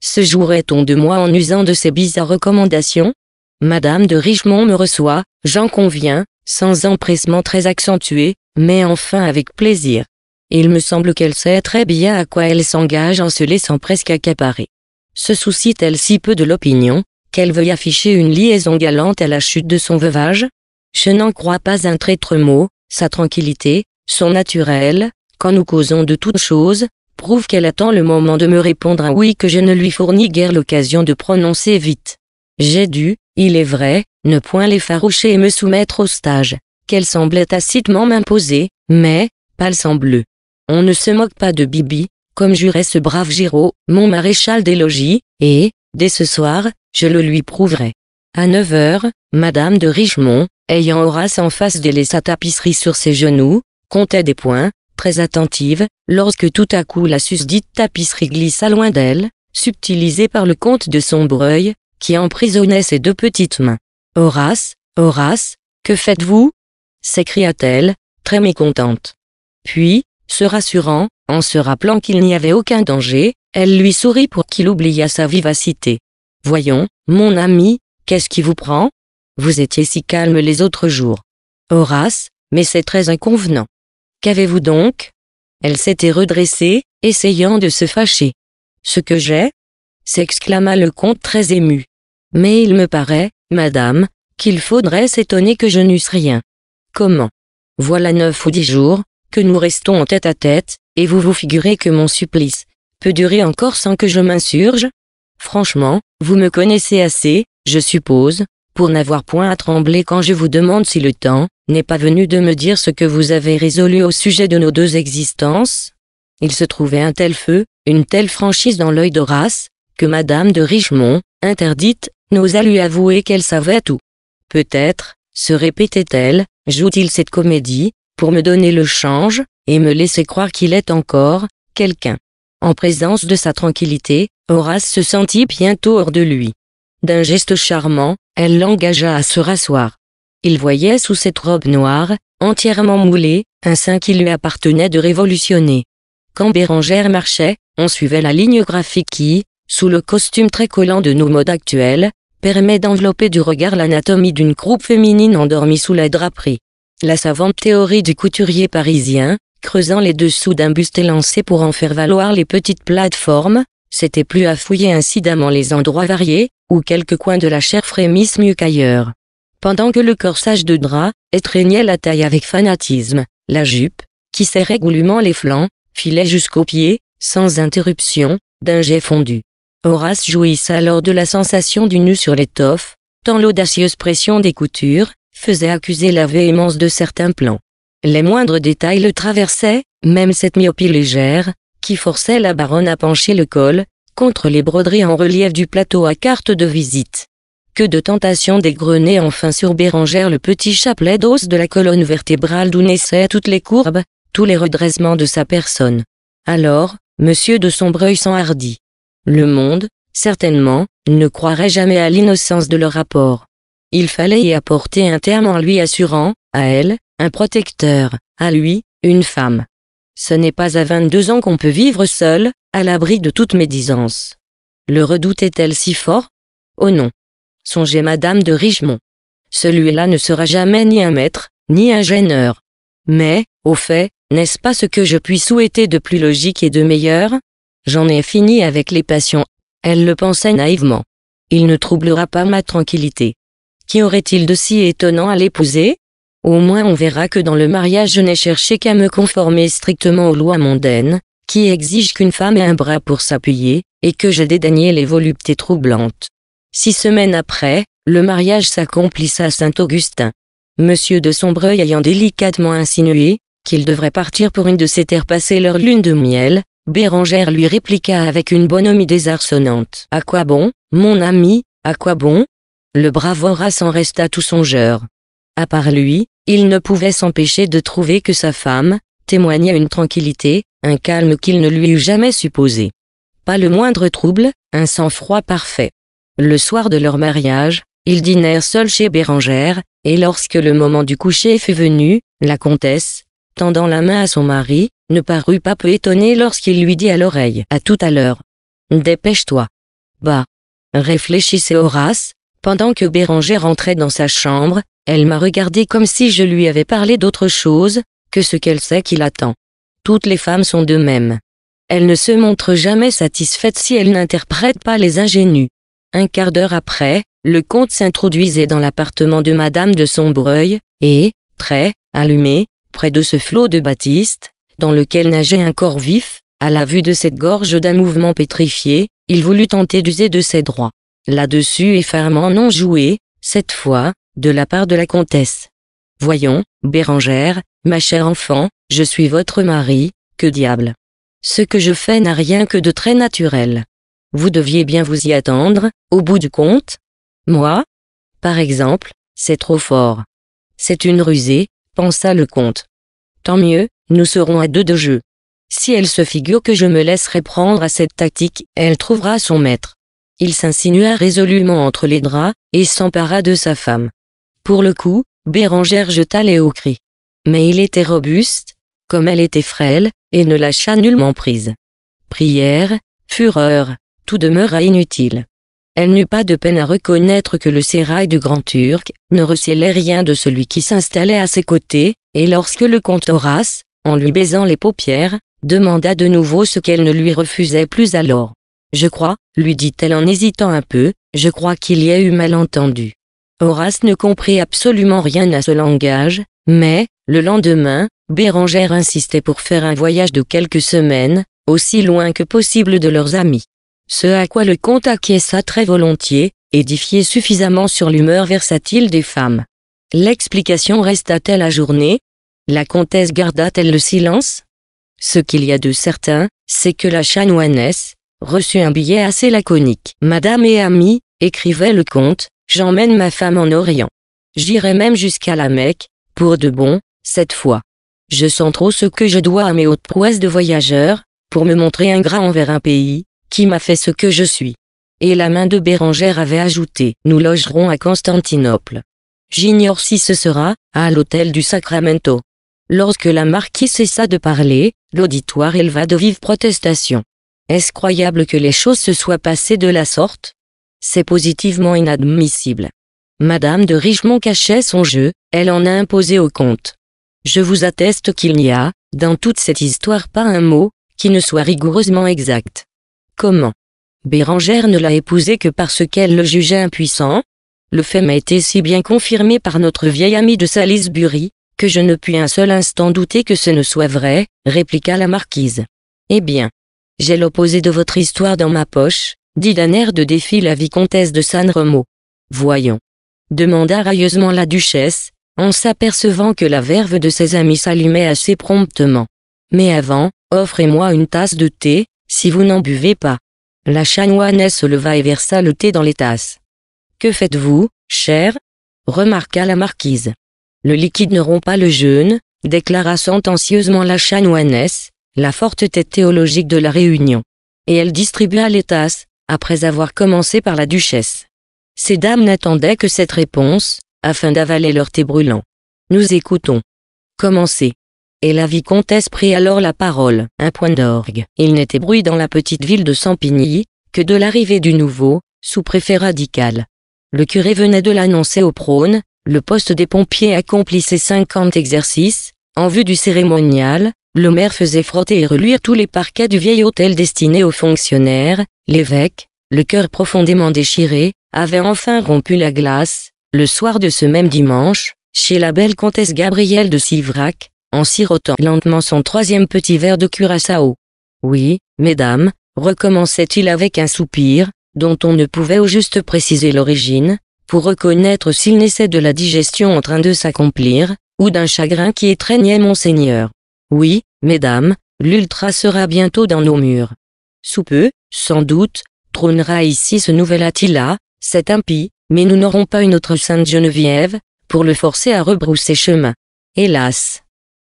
S1: Se jouerait-on de moi en usant de ces bizarres recommandations Madame de Richemont me reçoit, j'en conviens, sans empressement très accentué, mais enfin avec plaisir. Il me semble qu'elle sait très bien à quoi elle s'engage en se laissant presque accaparer. Se soucie-t-elle si peu de l'opinion, qu'elle veuille afficher une liaison galante à la chute de son veuvage Je n'en crois pas un traître mot, sa tranquillité, son naturel, quand nous causons de toutes choses, prouve qu'elle attend le moment de me répondre un oui que je ne lui fournis guère l'occasion de prononcer vite. J'ai dû, il est vrai, ne point l'effaroucher et me soumettre au stage, qu'elle semblait tacitement m'imposer, mais, pâle On ne se moque pas de Bibi, comme jurait ce brave Giraud, mon maréchal des logis, et, dès ce soir, je le lui prouverai. À 9 heures, Madame de Richemont, ayant Horace en face et sa tapisserie sur ses genoux, comptait des points, très attentive, lorsque tout à coup la susdite tapisserie glissa loin d'elle, subtilisée par le comte de Sombreuil, qui emprisonnait ses deux petites mains. Horace, Horace, que faites-vous s'écria-t-elle, très mécontente. Puis, se rassurant, en se rappelant qu'il n'y avait aucun danger, elle lui sourit pour qu'il oubliât sa vivacité. Voyons, mon ami, qu'est-ce qui vous prend Vous étiez si calme les autres jours. Horace, mais c'est très inconvenant. Qu'avez-vous donc Elle s'était redressée, essayant de se fâcher. Ce que j'ai s'exclama le comte très ému. Mais il me paraît, madame, qu'il faudrait s'étonner que je n'eusse rien. Comment Voilà neuf ou dix jours, que nous restons en tête à tête, et vous vous figurez que mon supplice peut durer encore sans que je m'insurge Franchement, vous me connaissez assez, je suppose, pour n'avoir point à trembler quand je vous demande si le temps n'est pas venu de me dire ce que vous avez résolu au sujet de nos deux existences. Il se trouvait un tel feu, une telle franchise dans l'œil d'Horace, que Madame de Richemont, interdite n'osa lui avouer qu'elle savait tout. Peut-être, se répétait-elle, joue-t-il cette comédie, pour me donner le change, et me laisser croire qu'il est encore, quelqu'un. En présence de sa tranquillité, Horace se sentit bientôt hors de lui. D'un geste charmant, elle l'engagea à se rasseoir. Il voyait sous cette robe noire, entièrement moulée, un sein qui lui appartenait de révolutionner. Quand Bérangère marchait, on suivait la ligne graphique qui, sous le costume très collant de nos modes actuels, permet d'envelopper du regard l'anatomie d'une croupe féminine endormie sous la draperie. La savante théorie du couturier parisien, creusant les dessous d'un buste élancé pour en faire valoir les petites plateformes, s'était plus à fouiller incidemment les endroits variés, où quelques coins de la chair frémissent mieux qu'ailleurs. Pendant que le corsage de drap étreignait la taille avec fanatisme, la jupe, qui serrait goulûment les flancs, filait jusqu'aux pieds, sans interruption, d'un jet fondu. Horace jouissait alors de la sensation du nu sur l'étoffe, tant l'audacieuse pression des coutures faisait accuser la véhémence de certains plans. Les moindres détails le traversaient, même cette myopie légère, qui forçait la baronne à pencher le col, contre les broderies en relief du plateau à carte de visite. Que de tentations dégrenées enfin sur Bérangère le petit chapelet d'os de la colonne vertébrale d'où naissaient toutes les courbes, tous les redressements de sa personne. Alors, monsieur de Sombreuil s'enhardit. Le monde, certainement, ne croirait jamais à l'innocence de leur rapport. Il fallait y apporter un terme en lui assurant, à elle, un protecteur, à lui, une femme. Ce n'est pas à vingt-deux ans qu'on peut vivre seul, à l'abri de toute médisance. Le redoutait-elle si fort Oh non. Songez Madame de Richemont. Celui-là ne sera jamais ni un maître, ni un gêneur. Mais, au fait, n'est-ce pas ce que je puis souhaiter de plus logique et de meilleur J'en ai fini avec les passions. Elle le pensait naïvement. Il ne troublera pas ma tranquillité. Qui aurait-il de si étonnant à l'épouser Au moins on verra que dans le mariage je n'ai cherché qu'à me conformer strictement aux lois mondaines, qui exigent qu'une femme ait un bras pour s'appuyer, et que je dédaignais les voluptés troublantes. Six semaines après, le mariage s'accomplissa à Saint-Augustin. Monsieur de Sombreuil ayant délicatement insinué qu'il devrait partir pour une de ces terres passer leur lune de miel, Bérangère lui répliqua avec une bonhomie désarçonnante. À quoi bon, mon ami, à quoi bon Le brave Horace en resta tout songeur. À part lui, il ne pouvait s'empêcher de trouver que sa femme, témoignait une tranquillité, un calme qu'il ne lui eût jamais supposé. Pas le moindre trouble, un sang-froid parfait. Le soir de leur mariage, ils dînèrent seuls chez Bérangère, et lorsque le moment du coucher fut venu, la comtesse, tendant la main à son mari, ne parut pas peu étonné lorsqu'il lui dit à l'oreille « À tout à l'heure. Dépêche-toi. » Bah. Réfléchissait Horace, pendant que Béranger rentrait dans sa chambre, elle m'a regardé comme si je lui avais parlé d'autre chose, que ce qu'elle sait qu'il attend. Toutes les femmes sont de même. Elle ne se montre jamais satisfaite si elle n'interprète pas les ingénus. Un quart d'heure après, le comte s'introduisait dans l'appartement de Madame de Sombreuil, et, très, allumé, près de ce flot de Baptiste, dans lequel nageait un corps vif, à la vue de cette gorge d'un mouvement pétrifié, il voulut tenter d'user de ses droits. Là-dessus effarement non joué, cette fois, de la part de la comtesse. Voyons, Bérangère, ma chère enfant, je suis votre mari, que diable. Ce que je fais n'a rien que de très naturel. Vous deviez bien vous y attendre, au bout du compte. Moi Par exemple, c'est trop fort. C'est une rusée, pensa le comte. Tant mieux, nous serons à deux de jeu. Si elle se figure que je me laisserai prendre à cette tactique, elle trouvera son maître. Il s'insinua résolument entre les draps, et s'empara de sa femme. Pour le coup, Bérangère jeta les hauts cris. Mais il était robuste, comme elle était frêle, et ne lâcha nullement prise. Prière, fureur, tout demeura inutile. Elle n'eut pas de peine à reconnaître que le sérail du Grand Turc ne recelait rien de celui qui s'installait à ses côtés, et lorsque le comte Horace, en lui baisant les paupières, demanda de nouveau ce qu'elle ne lui refusait plus alors. Je crois, lui dit-elle en hésitant un peu, je crois qu'il y a eu malentendu. Horace ne comprit absolument rien à ce langage, mais, le lendemain, Bérangère insistait pour faire un voyage de quelques semaines, aussi loin que possible de leurs amis. Ce à quoi le comte acquiesça très volontiers, édifié suffisamment sur l'humeur versatile des femmes. L'explication resta elle à journée, la comtesse garda-t-elle le silence Ce qu'il y a de certain, c'est que la chanoinesse reçut un billet assez laconique. Madame et amie, écrivait le comte, j'emmène ma femme en Orient. J'irai même jusqu'à la Mecque, pour de bon, cette fois. Je sens trop ce que je dois à mes hautes prouesses de voyageur, pour me montrer ingrat envers un pays, qui m'a fait ce que je suis. Et la main de Bérangère avait ajouté, nous logerons à Constantinople. J'ignore si ce sera, à l'hôtel du Sacramento. Lorsque la marquise cessa de parler, l'auditoire éleva de vives protestations. Est-ce croyable que les choses se soient passées de la sorte C'est positivement inadmissible. Madame de Richemont cachait son jeu, elle en a imposé au comte. Je vous atteste qu'il n'y a, dans toute cette histoire pas un mot, qui ne soit rigoureusement exact. Comment Bérangère ne l'a épousé que parce qu'elle le jugeait impuissant Le fait m'a été si bien confirmé par notre vieille ami de Salisbury, que je ne puis un seul instant douter que ce ne soit vrai, répliqua la marquise. Eh bien, j'ai l'opposé de votre histoire dans ma poche, dit d'un air de défi la vicomtesse de San Remo. Voyons. Demanda railleusement la duchesse, en s'apercevant que la verve de ses amis s'allumait assez promptement. Mais avant, offrez-moi une tasse de thé, si vous n'en buvez pas. La chanoinesse se leva et versa le thé dans les tasses. Que faites-vous, chère remarqua la marquise. Le liquide ne rompt pas le jeûne, déclara sentencieusement la chanoinesse, la forte tête théologique de la Réunion. Et elle distribua les tasses, après avoir commencé par la duchesse. Ces dames n'attendaient que cette réponse, afin d'avaler leur thé brûlant. Nous écoutons. Commencez. Et la vicomtesse prit alors la parole. Un point d'orgue. Il n'était bruit dans la petite ville de Sampigny, que de l'arrivée du nouveau, sous-préfet radical. Le curé venait de l'annoncer au prône, le poste des pompiers accomplissait cinquante exercices, en vue du cérémonial, le maire faisait frotter et reluire tous les parquets du vieil hôtel destiné aux fonctionnaires, l'évêque, le cœur profondément déchiré, avait enfin rompu la glace, le soir de ce même dimanche, chez la belle comtesse Gabrielle de Sivrac, en sirotant lentement son troisième petit verre de curaçao. Oui, mesdames, recommençait-il avec un soupir, dont on ne pouvait au juste préciser l'origine, pour reconnaître s'il naissait de la digestion en train de s'accomplir, ou d'un chagrin qui étreignait mon Seigneur. Oui, mesdames, l'ultra sera bientôt dans nos murs. Sous peu, sans doute, trônera ici ce nouvel Attila, cet impie, mais nous n'aurons pas une autre Sainte Geneviève, pour le forcer à rebrousser chemin. Hélas.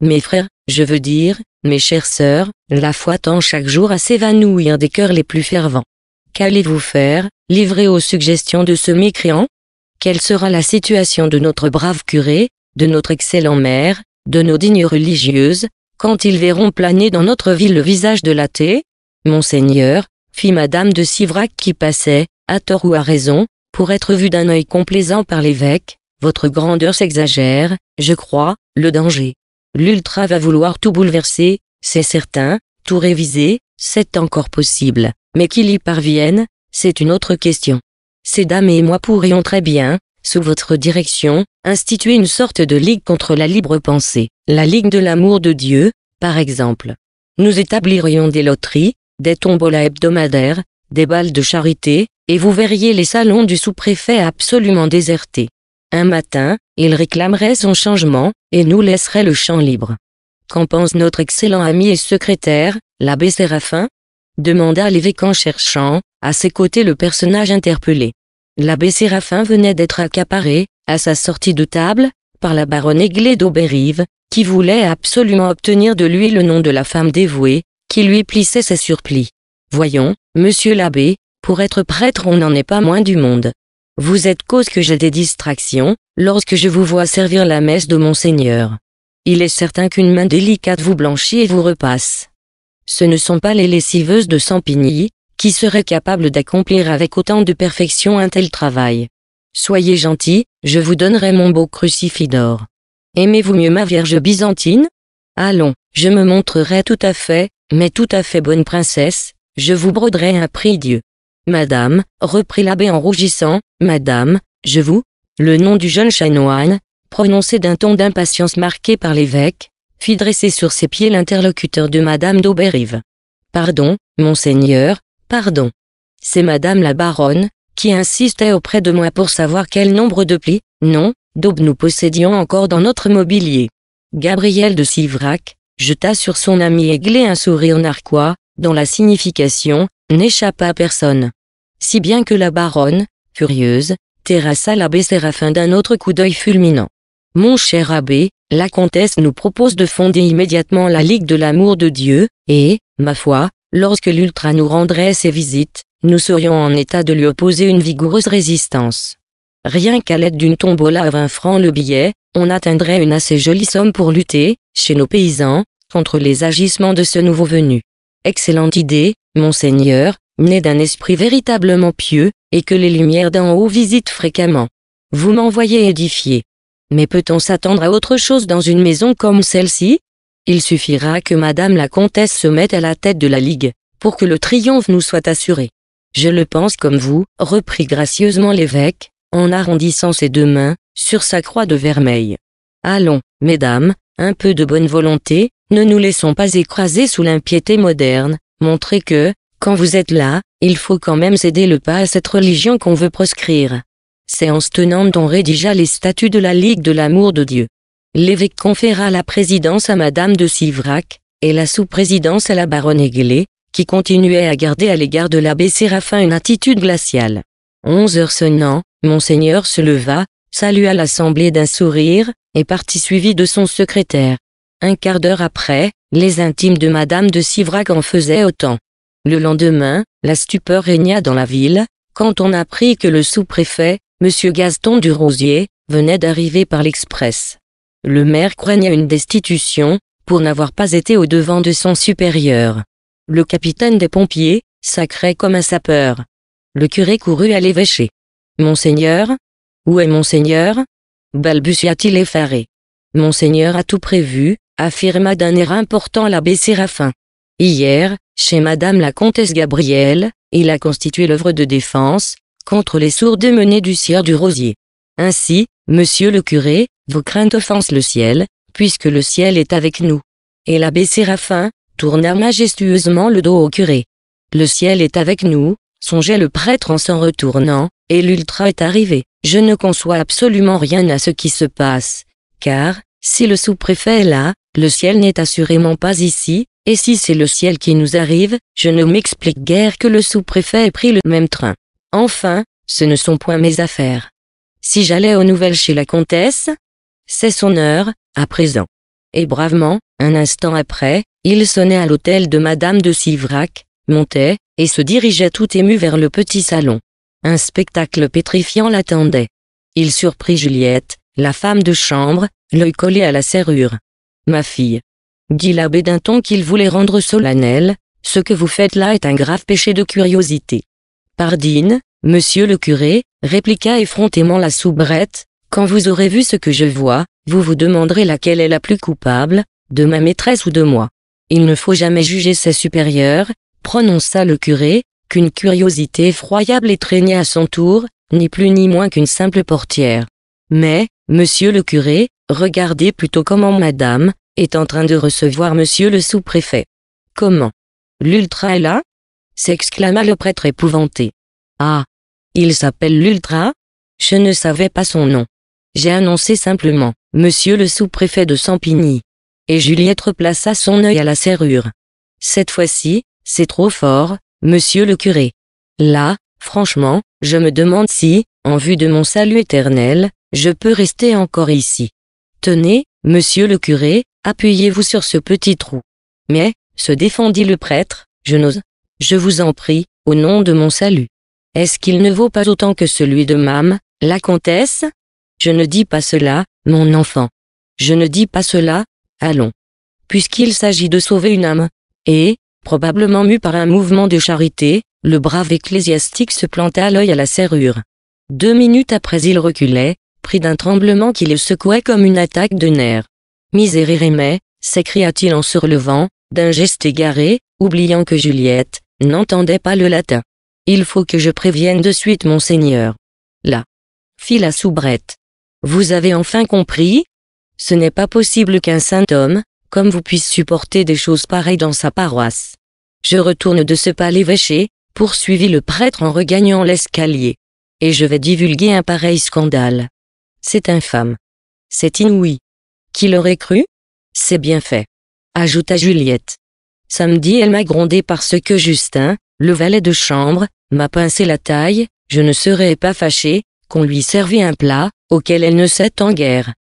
S1: Mes frères, je veux dire, mes chères sœurs, la foi tend chaque jour à s'évanouir des cœurs les plus fervents. Qu'allez-vous faire, livrer aux suggestions de ce mécréant quelle sera la situation de notre brave curé, de notre excellent maire, de nos dignes religieuses, quand ils verront planer dans notre ville le visage de l'athée Monseigneur, fit madame de Sivrac qui passait, à tort ou à raison, pour être vue d'un œil complaisant par l'évêque, votre grandeur s'exagère, je crois, le danger. L'ultra va vouloir tout bouleverser, c'est certain, tout réviser, c'est encore possible, mais qu'il y parvienne, c'est une autre question ces dames et moi pourrions très bien, sous votre direction, instituer une sorte de ligue contre la libre pensée, la ligue de l'amour de Dieu, par exemple. Nous établirions des loteries, des tombolas hebdomadaires, des balles de charité, et vous verriez les salons du sous-préfet absolument désertés. Un matin, il réclamerait son changement, et nous laisserait le champ libre. Qu'en pense notre excellent ami et secrétaire, l'abbé Séraphin demanda l'évêque en cherchant, à ses côtés le personnage interpellé. L'abbé Séraphin venait d'être accaparé, à sa sortie de table, par la baronne Aiglée d'Aubérive, qui voulait absolument obtenir de lui le nom de la femme dévouée, qui lui plissait ses surplis. Voyons, monsieur l'abbé, pour être prêtre on n'en est pas moins du monde. Vous êtes cause que j'ai des distractions, lorsque je vous vois servir la messe de monseigneur. Il est certain qu'une main délicate vous blanchit et vous repasse ce ne sont pas les lessiveuses de Sampigny, qui seraient capables d'accomplir avec autant de perfection un tel travail. Soyez gentil, je vous donnerai mon beau crucifix d'or. Aimez-vous mieux ma Vierge byzantine Allons, je me montrerai tout à fait, mais tout à fait bonne princesse, je vous broderai un prix Dieu. Madame, reprit l'abbé en rougissant, Madame, je vous, le nom du jeune chanoine, prononcé d'un ton d'impatience marqué par l'évêque, fit dresser sur ses pieds l'interlocuteur de madame d'Aubérive. Pardon, monseigneur, pardon. C'est madame la baronne, qui insistait auprès de moi pour savoir quel nombre de plis, non, d'aube nous possédions encore dans notre mobilier. Gabriel de Sivrac, jeta sur son ami Aiglé un sourire narquois, dont la signification, n'échappa à personne. Si bien que la baronne, furieuse, terrassa l'abbé Séraphin d'un autre coup d'œil fulminant. Mon cher abbé, la comtesse nous propose de fonder immédiatement la Ligue de l'amour de Dieu, et, ma foi, lorsque l'ultra nous rendrait ses visites, nous serions en état de lui opposer une vigoureuse résistance. Rien qu'à l'aide d'une tombola à 20 francs le billet, on atteindrait une assez jolie somme pour lutter, chez nos paysans, contre les agissements de ce nouveau venu. Excellente idée, monseigneur, née d'un esprit véritablement pieux, et que les lumières d'en haut visitent fréquemment. Vous m'envoyez édifié. Mais peut-on s'attendre à autre chose dans une maison comme celle-ci Il suffira que Madame la Comtesse se mette à la tête de la Ligue, pour que le triomphe nous soit assuré. Je le pense comme vous, reprit gracieusement l'évêque, en arrondissant ses deux mains, sur sa croix de vermeil. Allons, mesdames, un peu de bonne volonté, ne nous laissons pas écraser sous l'impiété moderne, montrez que, quand vous êtes là, il faut quand même céder le pas à cette religion qu'on veut proscrire séance tenante dont rédigea les statuts de la Ligue de l'amour de Dieu. L'évêque conféra la présidence à Madame de Sivrac, et la sous-présidence à la baronne Aiglé, qui continuait à garder à l'égard de l'abbé Séraphin une attitude glaciale. Onze heures sonnant, monseigneur se leva, salua l'assemblée d'un sourire, et partit suivi de son secrétaire. Un quart d'heure après, les intimes de Madame de Sivrac en faisaient autant. Le lendemain, la stupeur régna dans la ville, quand on apprit que le sous-préfet, Monsieur Gaston Rosier venait d'arriver par l'Express. Le maire craignait une destitution, pour n'avoir pas été au devant de son supérieur. Le capitaine des pompiers, sacré comme un sapeur. Le curé courut à l'évêché. Monseigneur Où est Monseigneur balbutia-t-il effaré. Monseigneur a tout prévu, affirma d'un air important l'abbé Séraphin. Hier, chez Madame la comtesse Gabrielle, il a constitué l'œuvre de défense, contre les sourdes menées du sieur du Rosier. Ainsi, monsieur le curé, vos craintes offensent le ciel, puisque le ciel est avec nous. Et l'abbé Séraphin tourna majestueusement le dos au curé. Le ciel est avec nous, songeait le prêtre en s'en retournant, et l'ultra est arrivé. Je ne conçois absolument rien à ce qui se passe, car, si le sous-préfet est là, le ciel n'est assurément pas ici, et si c'est le ciel qui nous arrive, je ne m'explique guère que le sous-préfet ait pris le même train. Enfin, ce ne sont point mes affaires. Si j'allais aux nouvelles chez la comtesse, c'est son heure, à présent. Et bravement, un instant après, il sonnait à l'hôtel de Madame de Sivrac, montait, et se dirigeait tout ému vers le petit salon. Un spectacle pétrifiant l'attendait. Il surprit Juliette, la femme de chambre, l'œil collé à la serrure. Ma fille. Dit l'abbé d'un ton qu'il voulait rendre solennel, ce que vous faites là est un grave péché de curiosité. Pardine, monsieur le curé, répliqua effrontément la soubrette, quand vous aurez vu ce que je vois, vous vous demanderez laquelle est la plus coupable, de ma maîtresse ou de moi. Il ne faut jamais juger ses supérieurs, prononça le curé, qu'une curiosité effroyable étreignait à son tour, ni plus ni moins qu'une simple portière. Mais, monsieur le curé, regardez plutôt comment madame, est en train de recevoir monsieur le sous-préfet. Comment L'ultra est là s'exclama le prêtre épouvanté. Ah Il s'appelle l'Ultra Je ne savais pas son nom. J'ai annoncé simplement, Monsieur le sous-préfet de Sampigny. Et Juliette replaça son œil à la serrure. Cette fois-ci, c'est trop fort, Monsieur le curé. Là, franchement, je me demande si, en vue de mon salut éternel, je peux rester encore ici. Tenez, Monsieur le curé, appuyez-vous sur ce petit trou. Mais, se défendit le prêtre, je n'ose je vous en prie, au nom de mon salut. Est-ce qu'il ne vaut pas autant que celui de Mame, la comtesse Je ne dis pas cela, mon enfant. Je ne dis pas cela, allons. Puisqu'il s'agit de sauver une âme, et, probablement mu par un mouvement de charité, le brave ecclésiastique se planta l'œil à la serrure. Deux minutes après il reculait, pris d'un tremblement qui le secouait comme une attaque de nerfs. Misérérémais, s'écria-t-il en se relevant, d'un geste égaré, oubliant que Juliette, n'entendait pas le latin. Il faut que je prévienne de suite monseigneur. Là. Fit la soubrette. Vous avez enfin compris Ce n'est pas possible qu'un saint homme, comme vous puisse supporter des choses pareilles dans sa paroisse. Je retourne de ce pas l'évêché, poursuivit le prêtre en regagnant l'escalier. Et je vais divulguer un pareil scandale. C'est infâme. C'est inouï. Qui l'aurait cru C'est bien fait. Ajouta Juliette. Samedi, elle m'a grondé parce que Justin, hein, le valet de chambre, m'a pincé la taille, je ne serais pas fâché qu'on lui servît un plat, auquel elle ne en guère.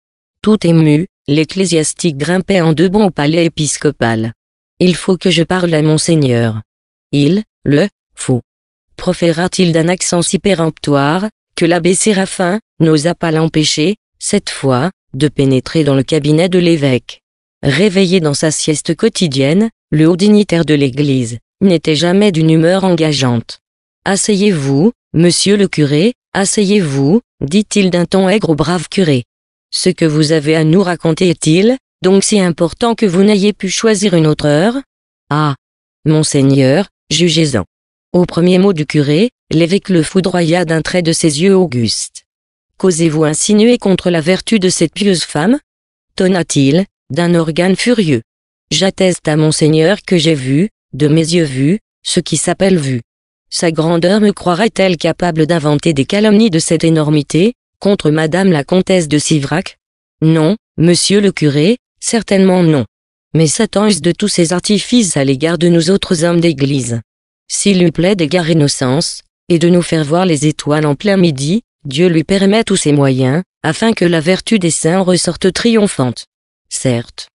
S1: Tout ému, l'ecclésiastique grimpait en deux bons au palais épiscopal. Il faut que je parle à monseigneur. Il, le, fou. Proféra-t-il d'un accent si péremptoire, que l'abbé Séraphin n'osa pas l'empêcher, cette fois, de pénétrer dans le cabinet de l'évêque. Réveillé dans sa sieste quotidienne, le haut dignitaire de l'église, n'était jamais d'une humeur engageante. Asseyez-vous, monsieur le curé, asseyez-vous, dit-il d'un ton aigre au brave curé. Ce que vous avez à nous raconter est-il, donc si important que vous n'ayez pu choisir une autre heure? Ah! Monseigneur, jugez-en. Au premier mot du curé, l'évêque le foudroya d'un trait de ses yeux augustes. Causez-vous insinuer contre la vertu de cette pieuse femme? tonna-t-il, d'un organe furieux. J'atteste à mon Seigneur que j'ai vu, de mes yeux vus, ce qui s'appelle vu. Sa grandeur me croirait-elle capable d'inventer des calomnies de cette énormité, contre Madame la comtesse de Sivrac Non, monsieur le curé, certainement non. Mais Satan use de tous ses artifices à l'égard de nous autres hommes d'église. S'il lui plaît d'égarer nos sens, et de nous faire voir les étoiles en plein midi, Dieu lui permet tous ses moyens, afin que la vertu des saints ressorte triomphante. Certes,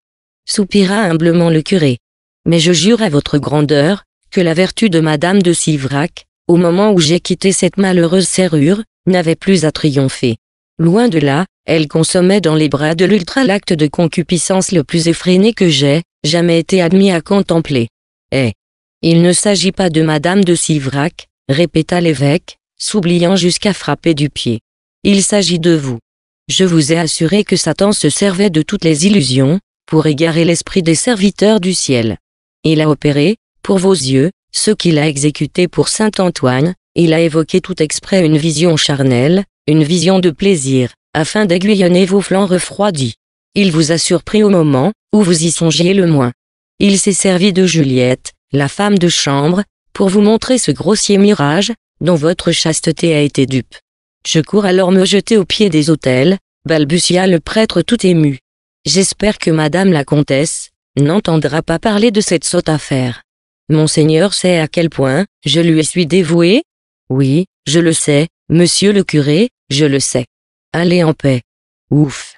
S1: soupira humblement le curé. Mais je jure à votre grandeur, que la vertu de Madame de Sivrac, au moment où j'ai quitté cette malheureuse serrure, n'avait plus à triompher. Loin de là, elle consommait dans les bras de l'ultra l'acte de concupiscence le plus effréné que j'ai jamais été admis à contempler. Eh Il ne s'agit pas de Madame de Sivrac, répéta l'évêque, s'oubliant jusqu'à frapper du pied. Il s'agit de vous. Je vous ai assuré que Satan se servait de toutes les illusions, pour égarer l'esprit des serviteurs du ciel. Il a opéré, pour vos yeux, ce qu'il a exécuté pour saint Antoine, il a évoqué tout exprès une vision charnelle, une vision de plaisir, afin d'aiguillonner vos flancs refroidis. Il vous a surpris au moment, où vous y songiez le moins. Il s'est servi de Juliette, la femme de chambre, pour vous montrer ce grossier mirage, dont votre chasteté a été dupe. Je cours alors me jeter aux pieds des autels, balbutia le prêtre tout ému. J'espère que madame la comtesse n'entendra pas parler de cette sotte affaire. Monseigneur sait à quel point je lui suis dévoué. Oui, je le sais, monsieur le curé, je le sais. Allez en paix. Ouf.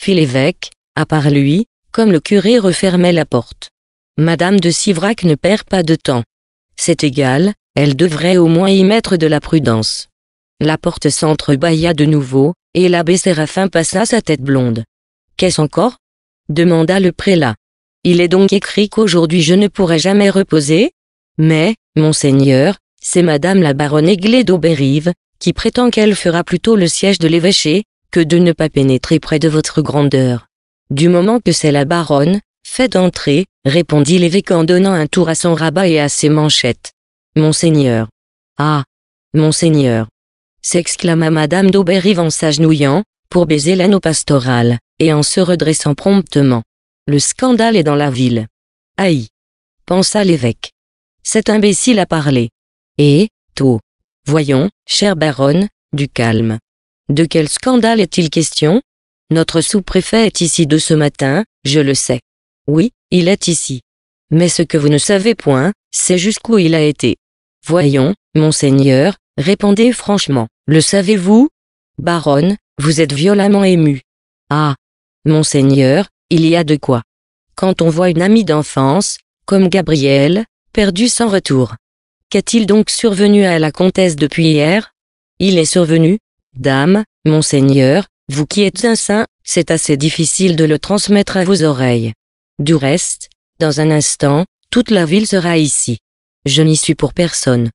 S1: Fit l'évêque, à part lui, comme le curé refermait la porte. Madame de Sivrac ne perd pas de temps. C'est égal, elle devrait au moins y mettre de la prudence. La porte s'entrebâilla de nouveau, et l'abbé Séraphin passa sa tête blonde. Qu'est-ce encore demanda le prélat. Il est donc écrit qu'aujourd'hui je ne pourrai jamais reposer Mais, monseigneur, c'est madame la baronne Aiglée d'Aubérive, qui prétend qu'elle fera plutôt le siège de l'évêché, que de ne pas pénétrer près de votre grandeur. Du moment que c'est la baronne, faites entrer, répondit l'évêque en donnant un tour à son rabat et à ses manchettes. Monseigneur. Ah. Monseigneur. s'exclama madame d'Aubérive en s'agenouillant, pour baiser l'anneau pastoral et en se redressant promptement. Le scandale est dans la ville. Aïe pensa l'évêque. Cet imbécile a parlé. Et, eh, tôt. Voyons, chère baronne, du calme. De quel scandale est-il question Notre sous-préfet est ici de ce matin, je le sais. Oui, il est ici. Mais ce que vous ne savez point, c'est jusqu'où il a été. Voyons, monseigneur, répondez franchement. Le savez-vous Baronne, vous êtes violemment émue. Ah, Monseigneur, il y a de quoi. Quand on voit une amie d'enfance, comme Gabrielle, perdue sans retour. qua t il donc survenu à la comtesse depuis hier Il est survenu, dame, monseigneur, vous qui êtes un saint, c'est assez difficile de le transmettre à vos oreilles. Du reste, dans un instant, toute la ville sera ici. Je n'y suis pour personne.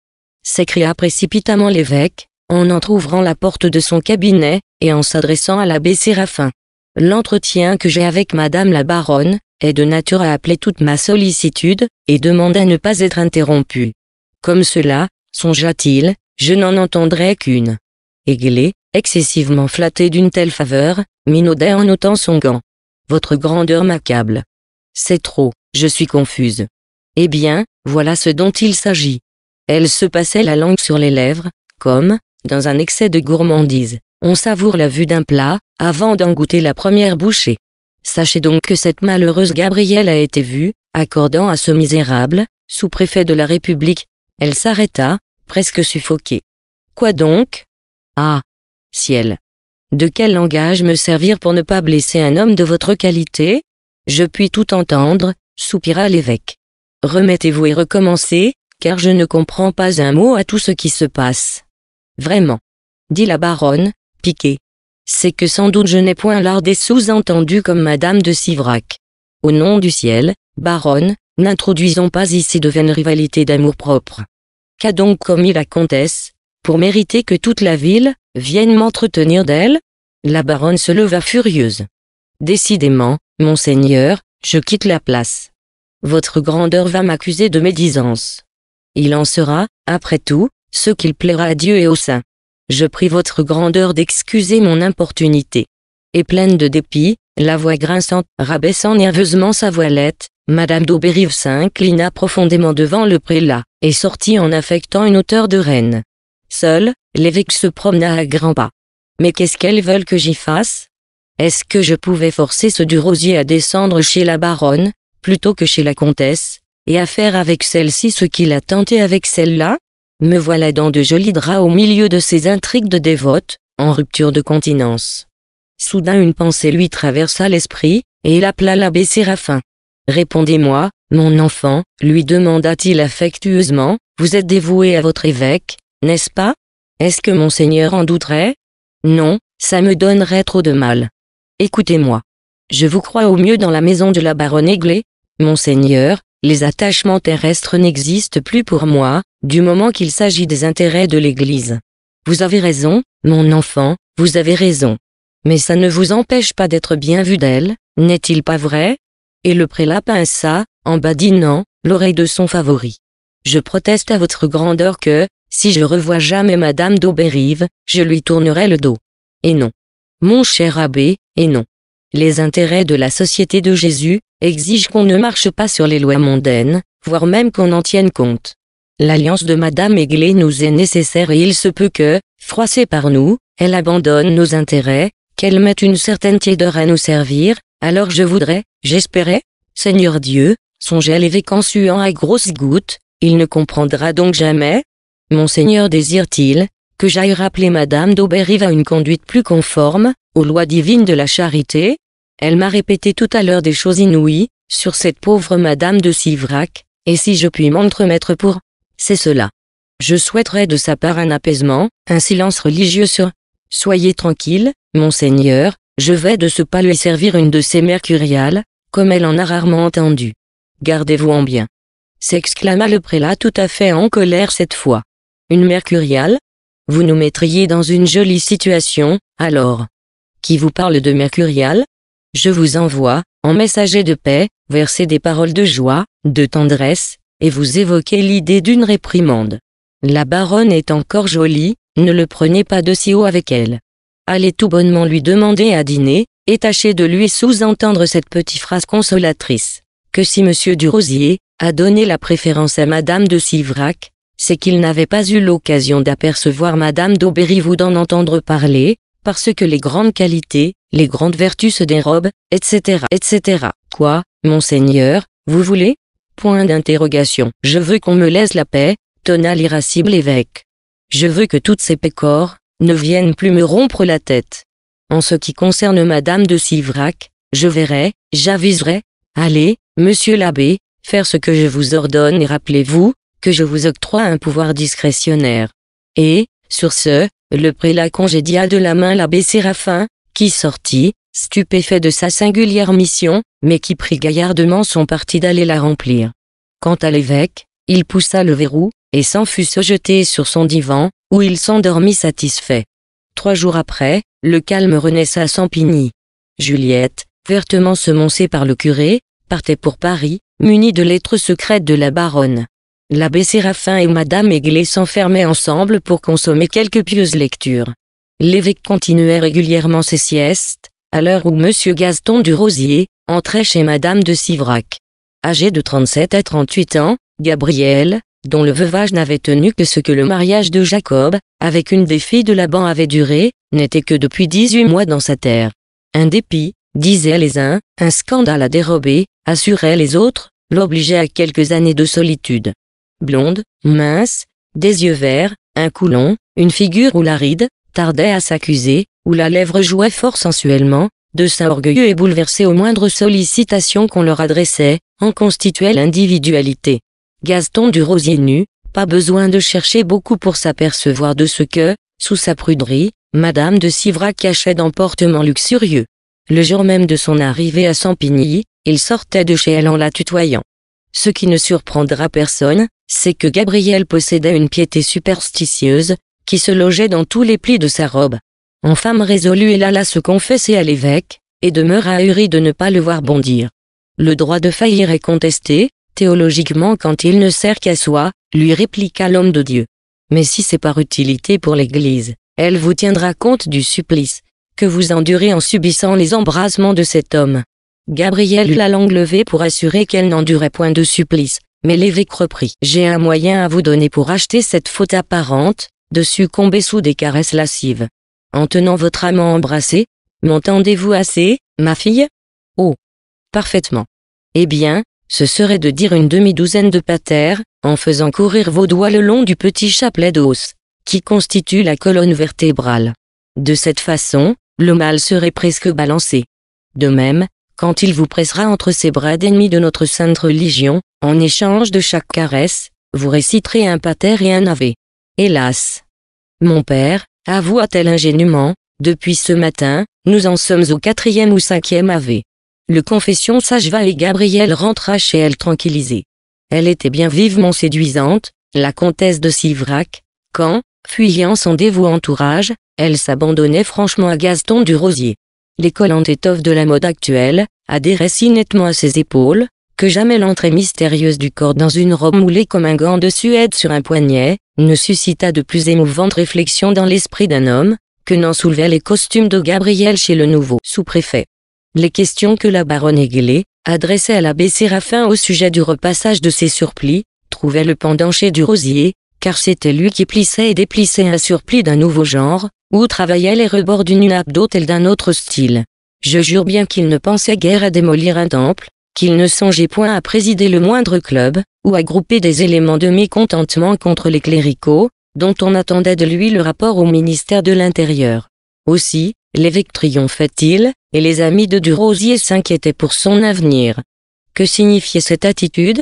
S1: S'écria précipitamment l'évêque, en entr'ouvrant la porte de son cabinet, et en s'adressant à l'abbé Séraphin. L'entretien que j'ai avec Madame la Baronne est de nature à appeler toute ma sollicitude et demande à ne pas être interrompu. Comme cela, songea-t-il, je n'en entendrai qu'une. Aiglé, excessivement flatté d'une telle faveur, minaudait en ôtant son gant. Votre grandeur m'accable. C'est trop, je suis confuse. Eh bien, voilà ce dont il s'agit. Elle se passait la langue sur les lèvres, comme, dans un excès de gourmandise, on savoure la vue d'un plat, avant d'en goûter la première bouchée. Sachez donc que cette malheureuse Gabrielle a été vue, accordant à ce misérable, sous-préfet de la République. Elle s'arrêta, presque suffoquée. Quoi donc Ah Ciel De quel langage me servir pour ne pas blesser un homme de votre qualité Je puis tout entendre, soupira l'évêque. Remettez-vous et recommencez, car je ne comprends pas un mot à tout ce qui se passe. Vraiment. Dit la baronne, piqué. C'est que sans doute je n'ai point l'art des sous-entendus comme Madame de Sivrac. Au nom du ciel, baronne, n'introduisons pas ici de vaines rivalités d'amour-propre. Qu'a donc commis la comtesse, pour mériter que toute la ville vienne m'entretenir d'elle La baronne se leva furieuse. Décidément, monseigneur, je quitte la place. Votre grandeur va m'accuser de médisance. Il en sera, après tout, ce qu'il plaira à Dieu et aux saints. Je prie votre grandeur d'excuser mon importunité. Et pleine de dépit, la voix grinçante, rabaissant nerveusement sa voilette, Madame d'Aubérive s'inclina profondément devant le prélat, et sortit en affectant une hauteur de reine. Seul, l'évêque se promena à grands pas. Mais qu'est-ce qu'elles veulent que j'y fasse Est-ce que je pouvais forcer ce du rosier à descendre chez la baronne, plutôt que chez la comtesse, et à faire avec celle-ci ce qu'il a tenté avec celle-là me voilà dans de jolis draps au milieu de ces intrigues de dévotes, en rupture de continence. Soudain une pensée lui traversa l'esprit, et il appela l'abbé Séraphin. Répondez-moi, mon enfant, lui demanda-t-il affectueusement, vous êtes dévoué à votre évêque, n'est-ce pas Est-ce que monseigneur en douterait Non, ça me donnerait trop de mal. Écoutez-moi. Je vous crois au mieux dans la maison de la baronne Aiglé. Monseigneur, les attachements terrestres n'existent plus pour moi, du moment qu'il s'agit des intérêts de l'Église. Vous avez raison, mon enfant, vous avez raison. Mais ça ne vous empêche pas d'être bien vu d'elle, n'est-il pas vrai Et le prélat pinça, en badinant, l'oreille de son favori. Je proteste à votre grandeur que, si je revois jamais Madame d'Aubérive, je lui tournerai le dos. Et non. Mon cher abbé, et non. Les intérêts de la Société de Jésus exigent qu'on ne marche pas sur les lois mondaines, voire même qu'on en tienne compte. L'alliance de Madame Aiglé nous est nécessaire et il se peut que, froissée par nous, elle abandonne nos intérêts, qu'elle mette une certaine tiédeur à nous servir, alors je voudrais, j'espérais, Seigneur Dieu, à l'évêque en suant à grosses gouttes, il ne comprendra donc jamais Monseigneur désire-t-il que j'aille rappeler Madame d'Auberive à une conduite plus conforme aux lois divines de la charité Elle m'a répété tout à l'heure des choses inouïes sur cette pauvre Madame de Sivrac, et si je puis m'entremettre pour c'est cela. Je souhaiterais de sa part un apaisement, un silence religieux sur « Soyez tranquille, monseigneur, je vais de ce pas lui servir une de ces mercuriales, comme elle en a rarement entendu. Gardez-vous en bien. » s'exclama le prélat tout à fait en colère cette fois. Une mercuriale Vous nous mettriez dans une jolie situation, alors. Qui vous parle de mercuriale Je vous envoie, en messager de paix, verser des paroles de joie, de tendresse, et vous évoquez l'idée d'une réprimande. La baronne est encore jolie, ne le prenez pas de si haut avec elle. Allez tout bonnement lui demander à dîner, et tâchez de lui sous-entendre cette petite phrase consolatrice. Que si monsieur du Rosier a donné la préférence à madame de Sivrac, c'est qu'il n'avait pas eu l'occasion d'apercevoir madame d'Aubéry vous d'en entendre parler, parce que les grandes qualités, les grandes vertus se dérobent, etc., etc. Quoi, monseigneur, vous voulez Point d'interrogation. Je veux qu'on me laisse la paix, tonna l'irascible évêque. Je veux que toutes ces pécores ne viennent plus me rompre la tête. En ce qui concerne Madame de Sivrac, je verrai, j'aviserai. Allez, monsieur l'abbé, faire ce que je vous ordonne et rappelez-vous, que je vous octroie un pouvoir discrétionnaire. Et, sur ce, le prélat congédia de la main l'abbé Séraphin, qui sortit, stupéfait de sa singulière mission, mais qui prit gaillardement son parti d'aller la remplir. Quant à l'évêque, il poussa le verrou, et s'en fut se jeter sur son divan, où il s'endormit satisfait. Trois jours après, le calme renaissa à Sampigny. Juliette, vertement semoncée par le curé, partait pour Paris, munie de lettres secrètes de la baronne. L'abbé Séraphin et Madame Aiglé s'enfermaient ensemble pour consommer quelques pieuses lectures. L'évêque continuait régulièrement ses siestes, à l'heure où M. Gaston du Rosier entrait chez Madame de Sivrac. Âgé de 37 à 38 ans, Gabriel, dont le veuvage n'avait tenu que ce que le mariage de Jacob, avec une des filles de Laban avait duré, n'était que depuis 18 mois dans sa terre. Un dépit, disaient les uns, un scandale à dérober, assuraient les autres, l'obligeait à quelques années de solitude. Blonde, mince, des yeux verts, un coulon, une figure ou la ride, tardait à s'accuser, où la lèvre jouait fort sensuellement, de sa orgueilleux et bouleversé aux moindres sollicitations qu'on leur adressait, en constituait l'individualité. Gaston du Rosier nu, pas besoin de chercher beaucoup pour s'apercevoir de ce que, sous sa pruderie, Madame de Sivrac cachait d'emportements luxurieux. Le jour même de son arrivée à Sampigny, il sortait de chez elle en la tutoyant. Ce qui ne surprendra personne, c'est que Gabriel possédait une piété superstitieuse, qui se logeait dans tous les plis de sa robe. En femme résolue elle alla se confesser à l'évêque, et demeura ahurie de ne pas le voir bondir. Le droit de faillir est contesté, théologiquement quand il ne sert qu'à soi, lui répliqua l'homme de Dieu. Mais si c'est par utilité pour l'Église, elle vous tiendra compte du supplice que vous endurez en subissant les embrasements de cet homme. Gabriel eut la langue levée pour assurer qu'elle n'endurait point de supplice, mais l'évêque reprit. J'ai un moyen à vous donner pour acheter cette faute apparente, de succomber sous des caresses lascives. En tenant votre amant embrassé, m'entendez-vous assez, ma fille Oh Parfaitement. Eh bien, ce serait de dire une demi-douzaine de patères, en faisant courir vos doigts le long du petit chapelet d'os, qui constitue la colonne vertébrale. De cette façon, le mal serait presque balancé. De même, quand il vous pressera entre ses bras d'ennemis de notre sainte religion, en échange de chaque caresse, vous réciterez un pater et un ave. Hélas mon père, avoua-t-elle ingénument, depuis ce matin, nous en sommes au quatrième ou cinquième AV. Le confession s'acheva et Gabrielle rentra chez elle tranquillisée. Elle était bien vivement séduisante, la comtesse de Sivrac, quand, fuyant son dévoué entourage, elle s'abandonnait franchement à Gaston du Rosier. Les collantes étoffes de la mode actuelle, adhérait si nettement à ses épaules, que jamais l'entrée mystérieuse du corps dans une robe moulée comme un gant de Suède sur un poignet, ne suscita de plus émouvantes réflexions dans l'esprit d'un homme, que n'en soulevaient les costumes de Gabriel chez le nouveau sous-préfet. Les questions que la baronne Aiglé, adressait à l'abbé Séraphin au sujet du repassage de ses surplis, trouvaient le pendant chez du rosier, car c'était lui qui plissait et déplissait un surplis d'un nouveau genre, ou travaillait les rebords d'une nappe d'hôtel d'un autre style. Je jure bien qu'il ne pensait guère à démolir un temple, qu'il ne songeait point à présider le moindre club, ou à grouper des éléments de mécontentement contre les cléricaux, dont on attendait de lui le rapport au ministère de l'Intérieur. Aussi, l'évêque triomphait-il, et les amis de Durosier s'inquiétaient pour son avenir. Que signifiait cette attitude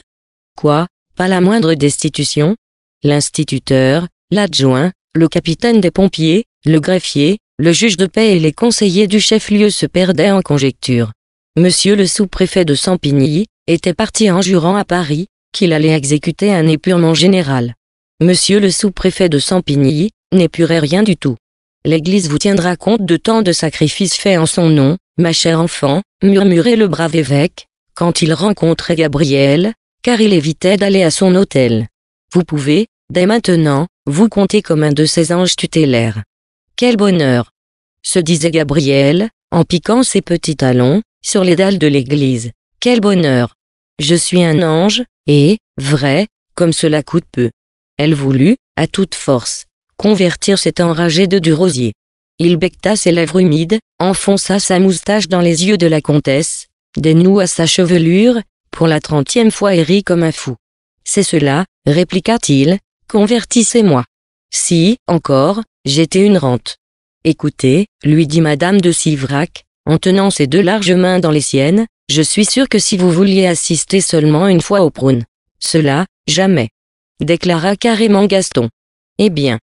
S1: Quoi, pas la moindre destitution L'instituteur, l'adjoint, le capitaine des pompiers, le greffier, le juge de paix et les conseillers du chef-lieu se perdaient en conjectures. Monsieur le sous-préfet de Sampigny, était parti en jurant à Paris, qu'il allait exécuter un épurement général. Monsieur le sous-préfet de Sampigny, n'épurait rien du tout. L'Église vous tiendra compte de tant de sacrifices faits en son nom, ma chère enfant, murmurait le brave évêque, quand il rencontrait Gabriel, car il évitait d'aller à son hôtel. Vous pouvez, dès maintenant, vous compter comme un de ses anges tutélaires. Quel bonheur! se disait Gabriel, en piquant ses petits talons, sur les dalles de l'église. Quel bonheur Je suis un ange, et, vrai, comme cela coûte peu. Elle voulut, à toute force, convertir cet enragé de du rosier. Il becta ses lèvres humides, enfonça sa moustache dans les yeux de la comtesse, dénoua sa chevelure, pour la trentième fois et rit comme un fou. C'est cela, répliqua-t-il, convertissez-moi. Si, encore, j'étais une rente. Écoutez, lui dit madame de Sivrac, en tenant ses deux larges mains dans les siennes, je suis sûr que si vous vouliez assister seulement une fois au prune. Cela, jamais. Déclara carrément Gaston. Eh bien.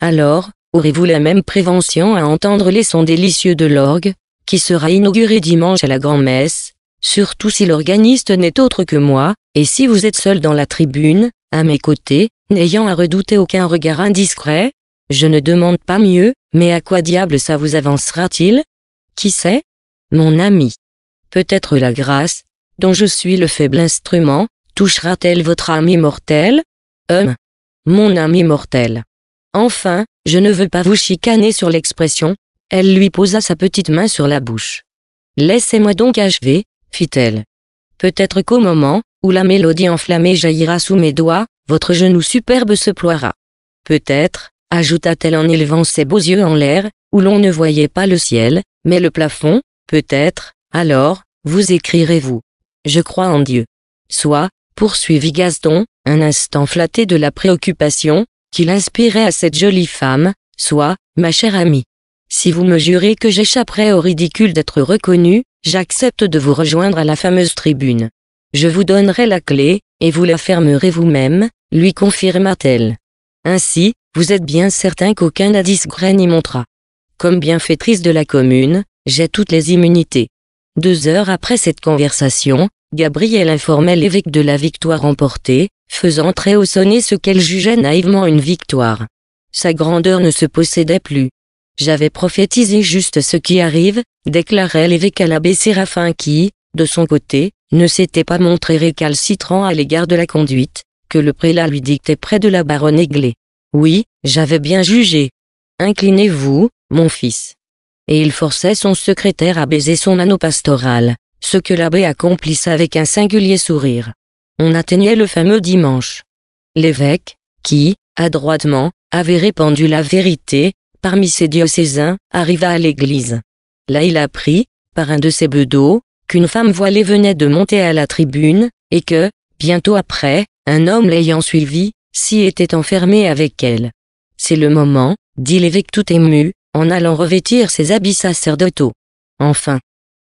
S1: Alors, aurez-vous la même prévention à entendre les sons délicieux de l'orgue, qui sera inauguré dimanche à la grand-messe, surtout si l'organiste n'est autre que moi, et si vous êtes seul dans la tribune, à mes côtés, n'ayant à redouter aucun regard indiscret, je ne demande pas mieux, mais à quoi diable ça vous avancera-t-il qui sait Mon ami. Peut-être la grâce, dont je suis le faible instrument, touchera-t-elle votre âme immortelle Hum. Mon âme immortelle. Enfin, je ne veux pas vous chicaner sur l'expression. Elle lui posa sa petite main sur la bouche. Laissez-moi donc achever, fit-elle. Peut-être qu'au moment, où la mélodie enflammée jaillira sous mes doigts, votre genou superbe se ploiera. Peut-être, ajouta-t-elle en élevant ses beaux yeux en l'air, où l'on ne voyait pas le ciel, mais le plafond, peut-être, alors, vous écrirez-vous. Je crois en Dieu. Soit, poursuivit Gaston, un instant flatté de la préoccupation, qu'il inspirait à cette jolie femme, soit, ma chère amie. Si vous me jurez que j'échapperai au ridicule d'être reconnu, j'accepte de vous rejoindre à la fameuse tribune. Je vous donnerai la clé, et vous la fermerez vous-même, lui confirma-t-elle. Ainsi, vous êtes bien certain qu'aucun indice grain n'y montera. Comme bienfaitrice de la commune, j'ai toutes les immunités. Deux heures après cette conversation, Gabrielle informait l'évêque de la victoire emportée, faisant très haut sonner ce qu'elle jugeait naïvement une victoire. Sa grandeur ne se possédait plus. J'avais prophétisé juste ce qui arrive, déclarait l'évêque à l'abbé Séraphin qui, de son côté, ne s'était pas montré récalcitrant à l'égard de la conduite, que le prélat lui dictait près de la baronne Aiglé. Oui, j'avais bien jugé, Inclinez-vous, mon fils. Et il forçait son secrétaire à baiser son anneau pastoral, ce que l'abbé accomplissait avec un singulier sourire. On atteignait le fameux dimanche. L'évêque, qui, adroitement, avait répandu la vérité, parmi ses diocésains, arriva à l'église. Là il apprit, par un de ses bedeaux, qu'une femme voilée venait de monter à la tribune, et que, bientôt après, un homme l'ayant suivi, s'y était enfermé avec elle. C'est le moment, dit l'évêque tout ému, en allant revêtir ses habits sacerdotaux. Enfin,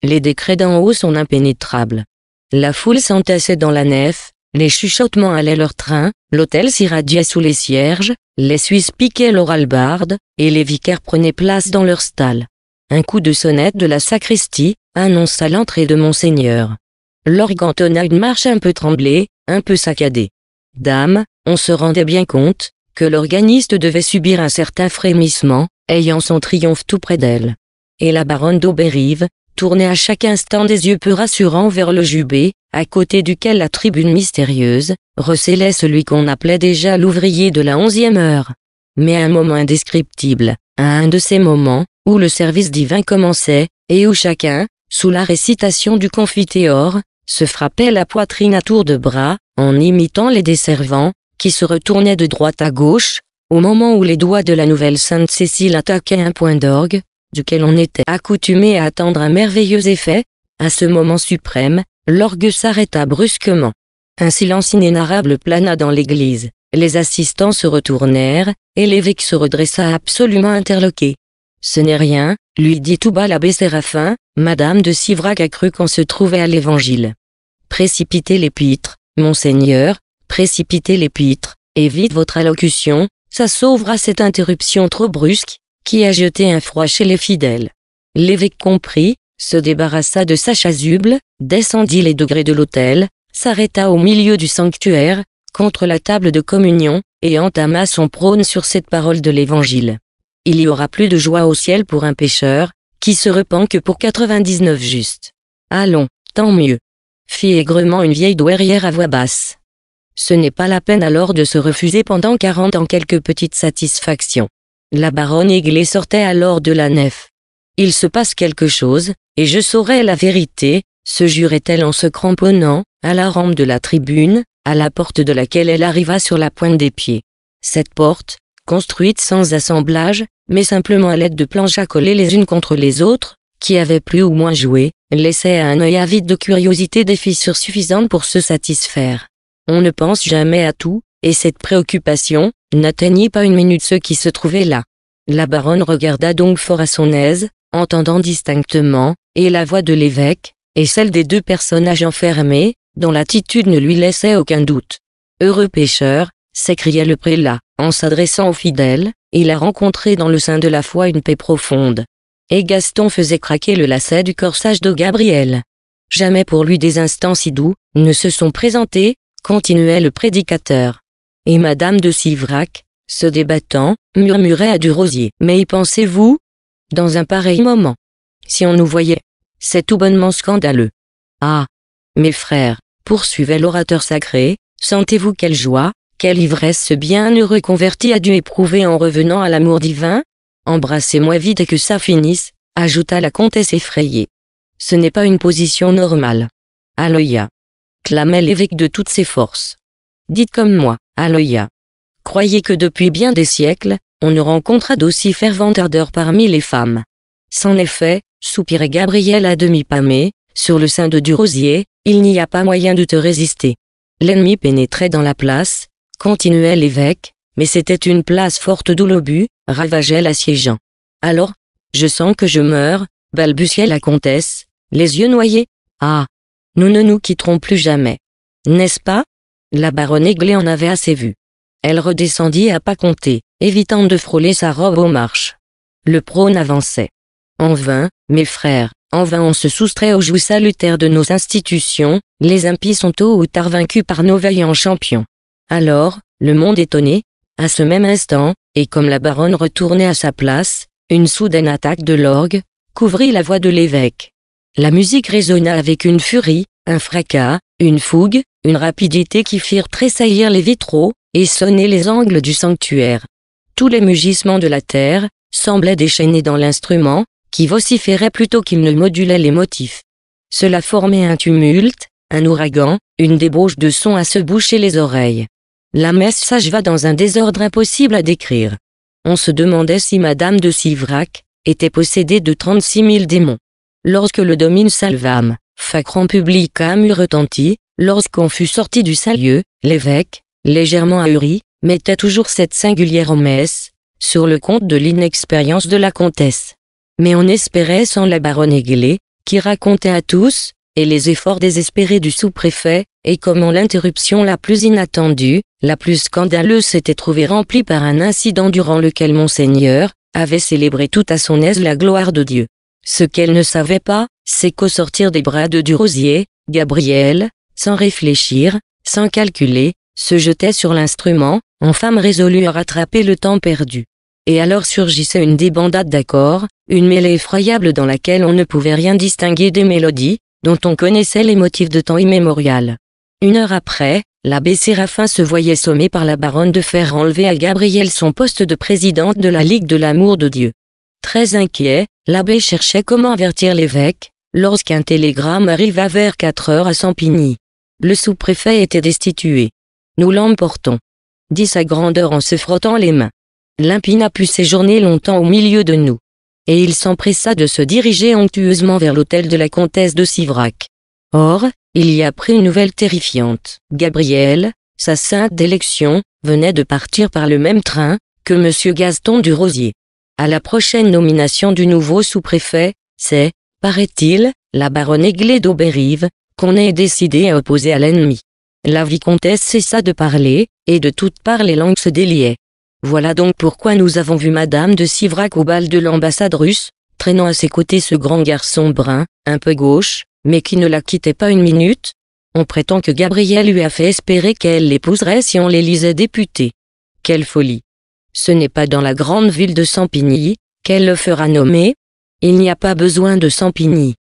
S1: les décrets d'en haut sont impénétrables. La foule s'entassait dans la nef, les chuchotements allaient leur train, l'hôtel s'irradiait sous les cierges, les Suisses piquaient leur albarde, et les vicaires prenaient place dans leur stalle. Un coup de sonnette de la sacristie annonça l'entrée de monseigneur. L'orgue tonna une marche un peu tremblée, un peu saccadée. Dame, on se rendait bien compte, que l'organiste devait subir un certain frémissement, ayant son triomphe tout près d'elle. Et la baronne d'Aubérive, tournait à chaque instant des yeux peu rassurants vers le jubé, à côté duquel la tribune mystérieuse, recelait celui qu'on appelait déjà l'ouvrier de la onzième heure. Mais un moment indescriptible, à un de ces moments, où le service divin commençait, et où chacun, sous la récitation du confiteor, se frappait la poitrine à tour de bras, en imitant les desservants, qui se retournait de droite à gauche, au moment où les doigts de la nouvelle Sainte-Cécile attaquaient un point d'orgue, duquel on était accoutumé à attendre un merveilleux effet, à ce moment suprême, l'orgue s'arrêta brusquement. Un silence inénarrable plana dans l'église, les assistants se retournèrent, et l'évêque se redressa absolument interloqué. Ce n'est rien, lui dit tout bas l'abbé Séraphin, madame de Sivrac a cru qu'on se trouvait à l'évangile. Précipitez l'épître, monseigneur, précipitez les et votre allocution, ça sauvera cette interruption trop brusque, qui a jeté un froid chez les fidèles. L'évêque comprit, se débarrassa de sa chasuble, descendit les degrés de l'autel, s'arrêta au milieu du sanctuaire, contre la table de communion, et entama son prône sur cette parole de l'Évangile. Il y aura plus de joie au ciel pour un pécheur, qui se repent que pour 99 justes. Allons, tant mieux. Fit aigrement une vieille douairière à voix basse. Ce n'est pas la peine alors de se refuser pendant quarante ans quelques petites satisfactions. La baronne Aiglé sortait alors de la nef. Il se passe quelque chose, et je saurai la vérité, se jurait-elle en se cramponnant, à la rampe de la tribune, à la porte de laquelle elle arriva sur la pointe des pieds. Cette porte, construite sans assemblage, mais simplement à l'aide de planches à coller les unes contre les autres, qui avaient plus ou moins joué, laissait à un œil avide de curiosité des fissures suffisantes pour se satisfaire. On ne pense jamais à tout, et cette préoccupation n'atteignit pas une minute ceux qui se trouvaient là. La baronne regarda donc fort à son aise, entendant distinctement, et la voix de l'évêque, et celle des deux personnages enfermés, dont l'attitude ne lui laissait aucun doute. Heureux pécheur, s'écria le prélat, en s'adressant aux fidèles, il a rencontré dans le sein de la foi une paix profonde. Et Gaston faisait craquer le lacet du corsage de Gabriel. Jamais pour lui des instants si doux ne se sont présentés, continuait le prédicateur. Et madame de Sivrac, se débattant, murmurait à du rosier. Mais y pensez-vous? Dans un pareil moment. Si on nous voyait. C'est tout bonnement scandaleux. Ah! Mes frères, poursuivait l'orateur sacré, sentez-vous quelle joie, quelle ivresse ce bienheureux converti a dû éprouver en revenant à l'amour divin? Embrassez-moi vite et que ça finisse, ajouta la comtesse effrayée. Ce n'est pas une position normale. Aloïa clamait l'évêque de toutes ses forces. Dites comme moi, Aloïa. Croyez que depuis bien des siècles, on ne rencontra d'aussi fervente ardeur parmi les femmes. C'en effet, soupirait Gabriel à demi pâmé, sur le sein de Durosier, il n'y a pas moyen de te résister. L'ennemi pénétrait dans la place, continuait l'évêque, mais c'était une place forte d'où l'obus, ravageait l'assiégeant. Alors, je sens que je meurs, balbutiait la comtesse, les yeux noyés. Ah, nous ne nous quitterons plus jamais. N'est-ce pas La baronne Aiglé en avait assez vu. Elle redescendit à pas compter, évitant de frôler sa robe aux marches. Le prône avançait. En vain, mes frères, en vain on se soustrait aux joues salutaires de nos institutions, les impies sont tôt ou tard vaincus par nos vaillants champions. Alors, le monde étonné, à ce même instant, et comme la baronne retournait à sa place, une soudaine attaque de l'orgue, couvrit la voix de l'évêque. La musique résonna avec une furie, un fracas, une fougue, une rapidité qui firent tressaillir les vitraux, et sonner les angles du sanctuaire. Tous les mugissements de la terre, semblaient déchaînés dans l'instrument, qui vociférait plutôt qu'il ne modulait les motifs. Cela formait un tumulte, un ouragan, une débauche de sons à se boucher les oreilles. La messe s'acheva dans un désordre impossible à décrire. On se demandait si Madame de Sivrac était possédée de 36 000 démons lorsque le domine salvam, facron publicam eut retenti, lorsqu'on fut sorti du salieu, l'évêque, légèrement ahuri, mettait toujours cette singulière messe, sur le compte de l'inexpérience de la comtesse. Mais on espérait sans la baronne Aiguillée qui racontait à tous, et les efforts désespérés du sous-préfet, et comment l'interruption la plus inattendue, la plus scandaleuse s'était trouvée remplie par un incident durant lequel Monseigneur, avait célébré tout à son aise la gloire de Dieu. Ce qu'elle ne savait pas, c'est qu'au sortir des bras de Rosier, Gabriel, sans réfléchir, sans calculer, se jetait sur l'instrument, en femme résolue à rattraper le temps perdu. Et alors surgissait une débandade d'accords, une mêlée effroyable dans laquelle on ne pouvait rien distinguer des mélodies, dont on connaissait les motifs de temps immémorial. Une heure après, l'abbé Séraphin se voyait sommé par la baronne de faire enlever à Gabriel son poste de présidente de la Ligue de l'amour de Dieu. Très inquiet, l'abbé cherchait comment avertir l'évêque, lorsqu'un télégramme arriva vers 4 heures à Sampigny. Le sous-préfet était destitué. Nous l'emportons. Dit sa grandeur en se frottant les mains. n'a pu séjourner longtemps au milieu de nous. Et il s'empressa de se diriger onctueusement vers l'hôtel de la comtesse de Sivrac. Or, il y apprit une nouvelle terrifiante. Gabrielle, sa sainte d'élection, venait de partir par le même train que M. Gaston du Rosier. À la prochaine nomination du nouveau sous-préfet, c'est, paraît-il, la baronne Aiglée d'Aubérive, qu'on est décidé à opposer à l'ennemi. La vicomtesse cessa de parler, et de toutes parts les langues se déliaient. Voilà donc pourquoi nous avons vu Madame de Sivrac au bal de l'ambassade russe, traînant à ses côtés ce grand garçon brun, un peu gauche, mais qui ne la quittait pas une minute. On prétend que Gabriel lui a fait espérer qu'elle l'épouserait si on l'élisait députée. Quelle folie ce n'est pas dans la grande ville de Sampigny, qu'elle le fera nommer. Il n'y a pas besoin de Sampigny.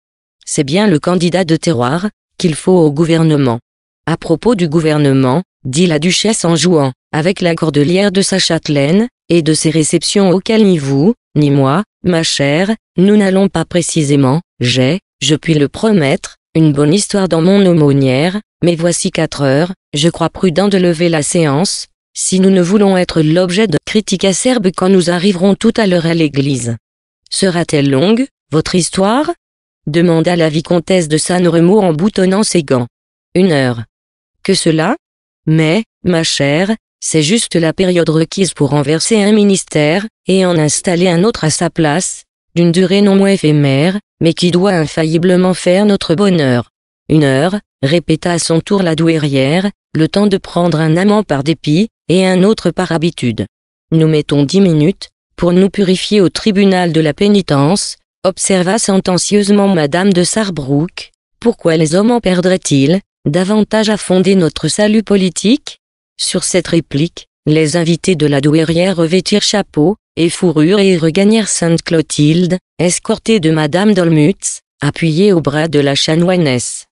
S1: C'est bien le candidat de terroir, qu'il faut au gouvernement. À propos du gouvernement, dit la duchesse en jouant, avec la cordelière de sa châtelaine, et de ses réceptions auxquelles ni vous, ni moi, ma chère, nous n'allons pas précisément, j'ai, je puis le promettre, une bonne histoire dans mon aumônière, mais voici quatre heures, je crois prudent de lever la séance, si nous ne voulons être l'objet de critiques acerbes quand nous arriverons tout à l'heure à l'église. Sera-t-elle longue, votre histoire demanda la vicomtesse de San Remo en boutonnant ses gants. Une heure. Que cela Mais, ma chère, c'est juste la période requise pour renverser un ministère, et en installer un autre à sa place, d'une durée non moins éphémère, mais qui doit infailliblement faire notre bonheur. Une heure, répéta à son tour la douairière, le temps de prendre un amant par dépit, et un autre par habitude. Nous mettons dix minutes, pour nous purifier au tribunal de la pénitence, observa sentencieusement madame de Sarbrouck, pourquoi les hommes en perdraient-ils, davantage à fonder notre salut politique? Sur cette réplique, les invités de la douairière revêtirent chapeau, et fourrures et regagnèrent Sainte-Clotilde, escortée de Madame Dolmutz, appuyée au bras de la chanoinesse.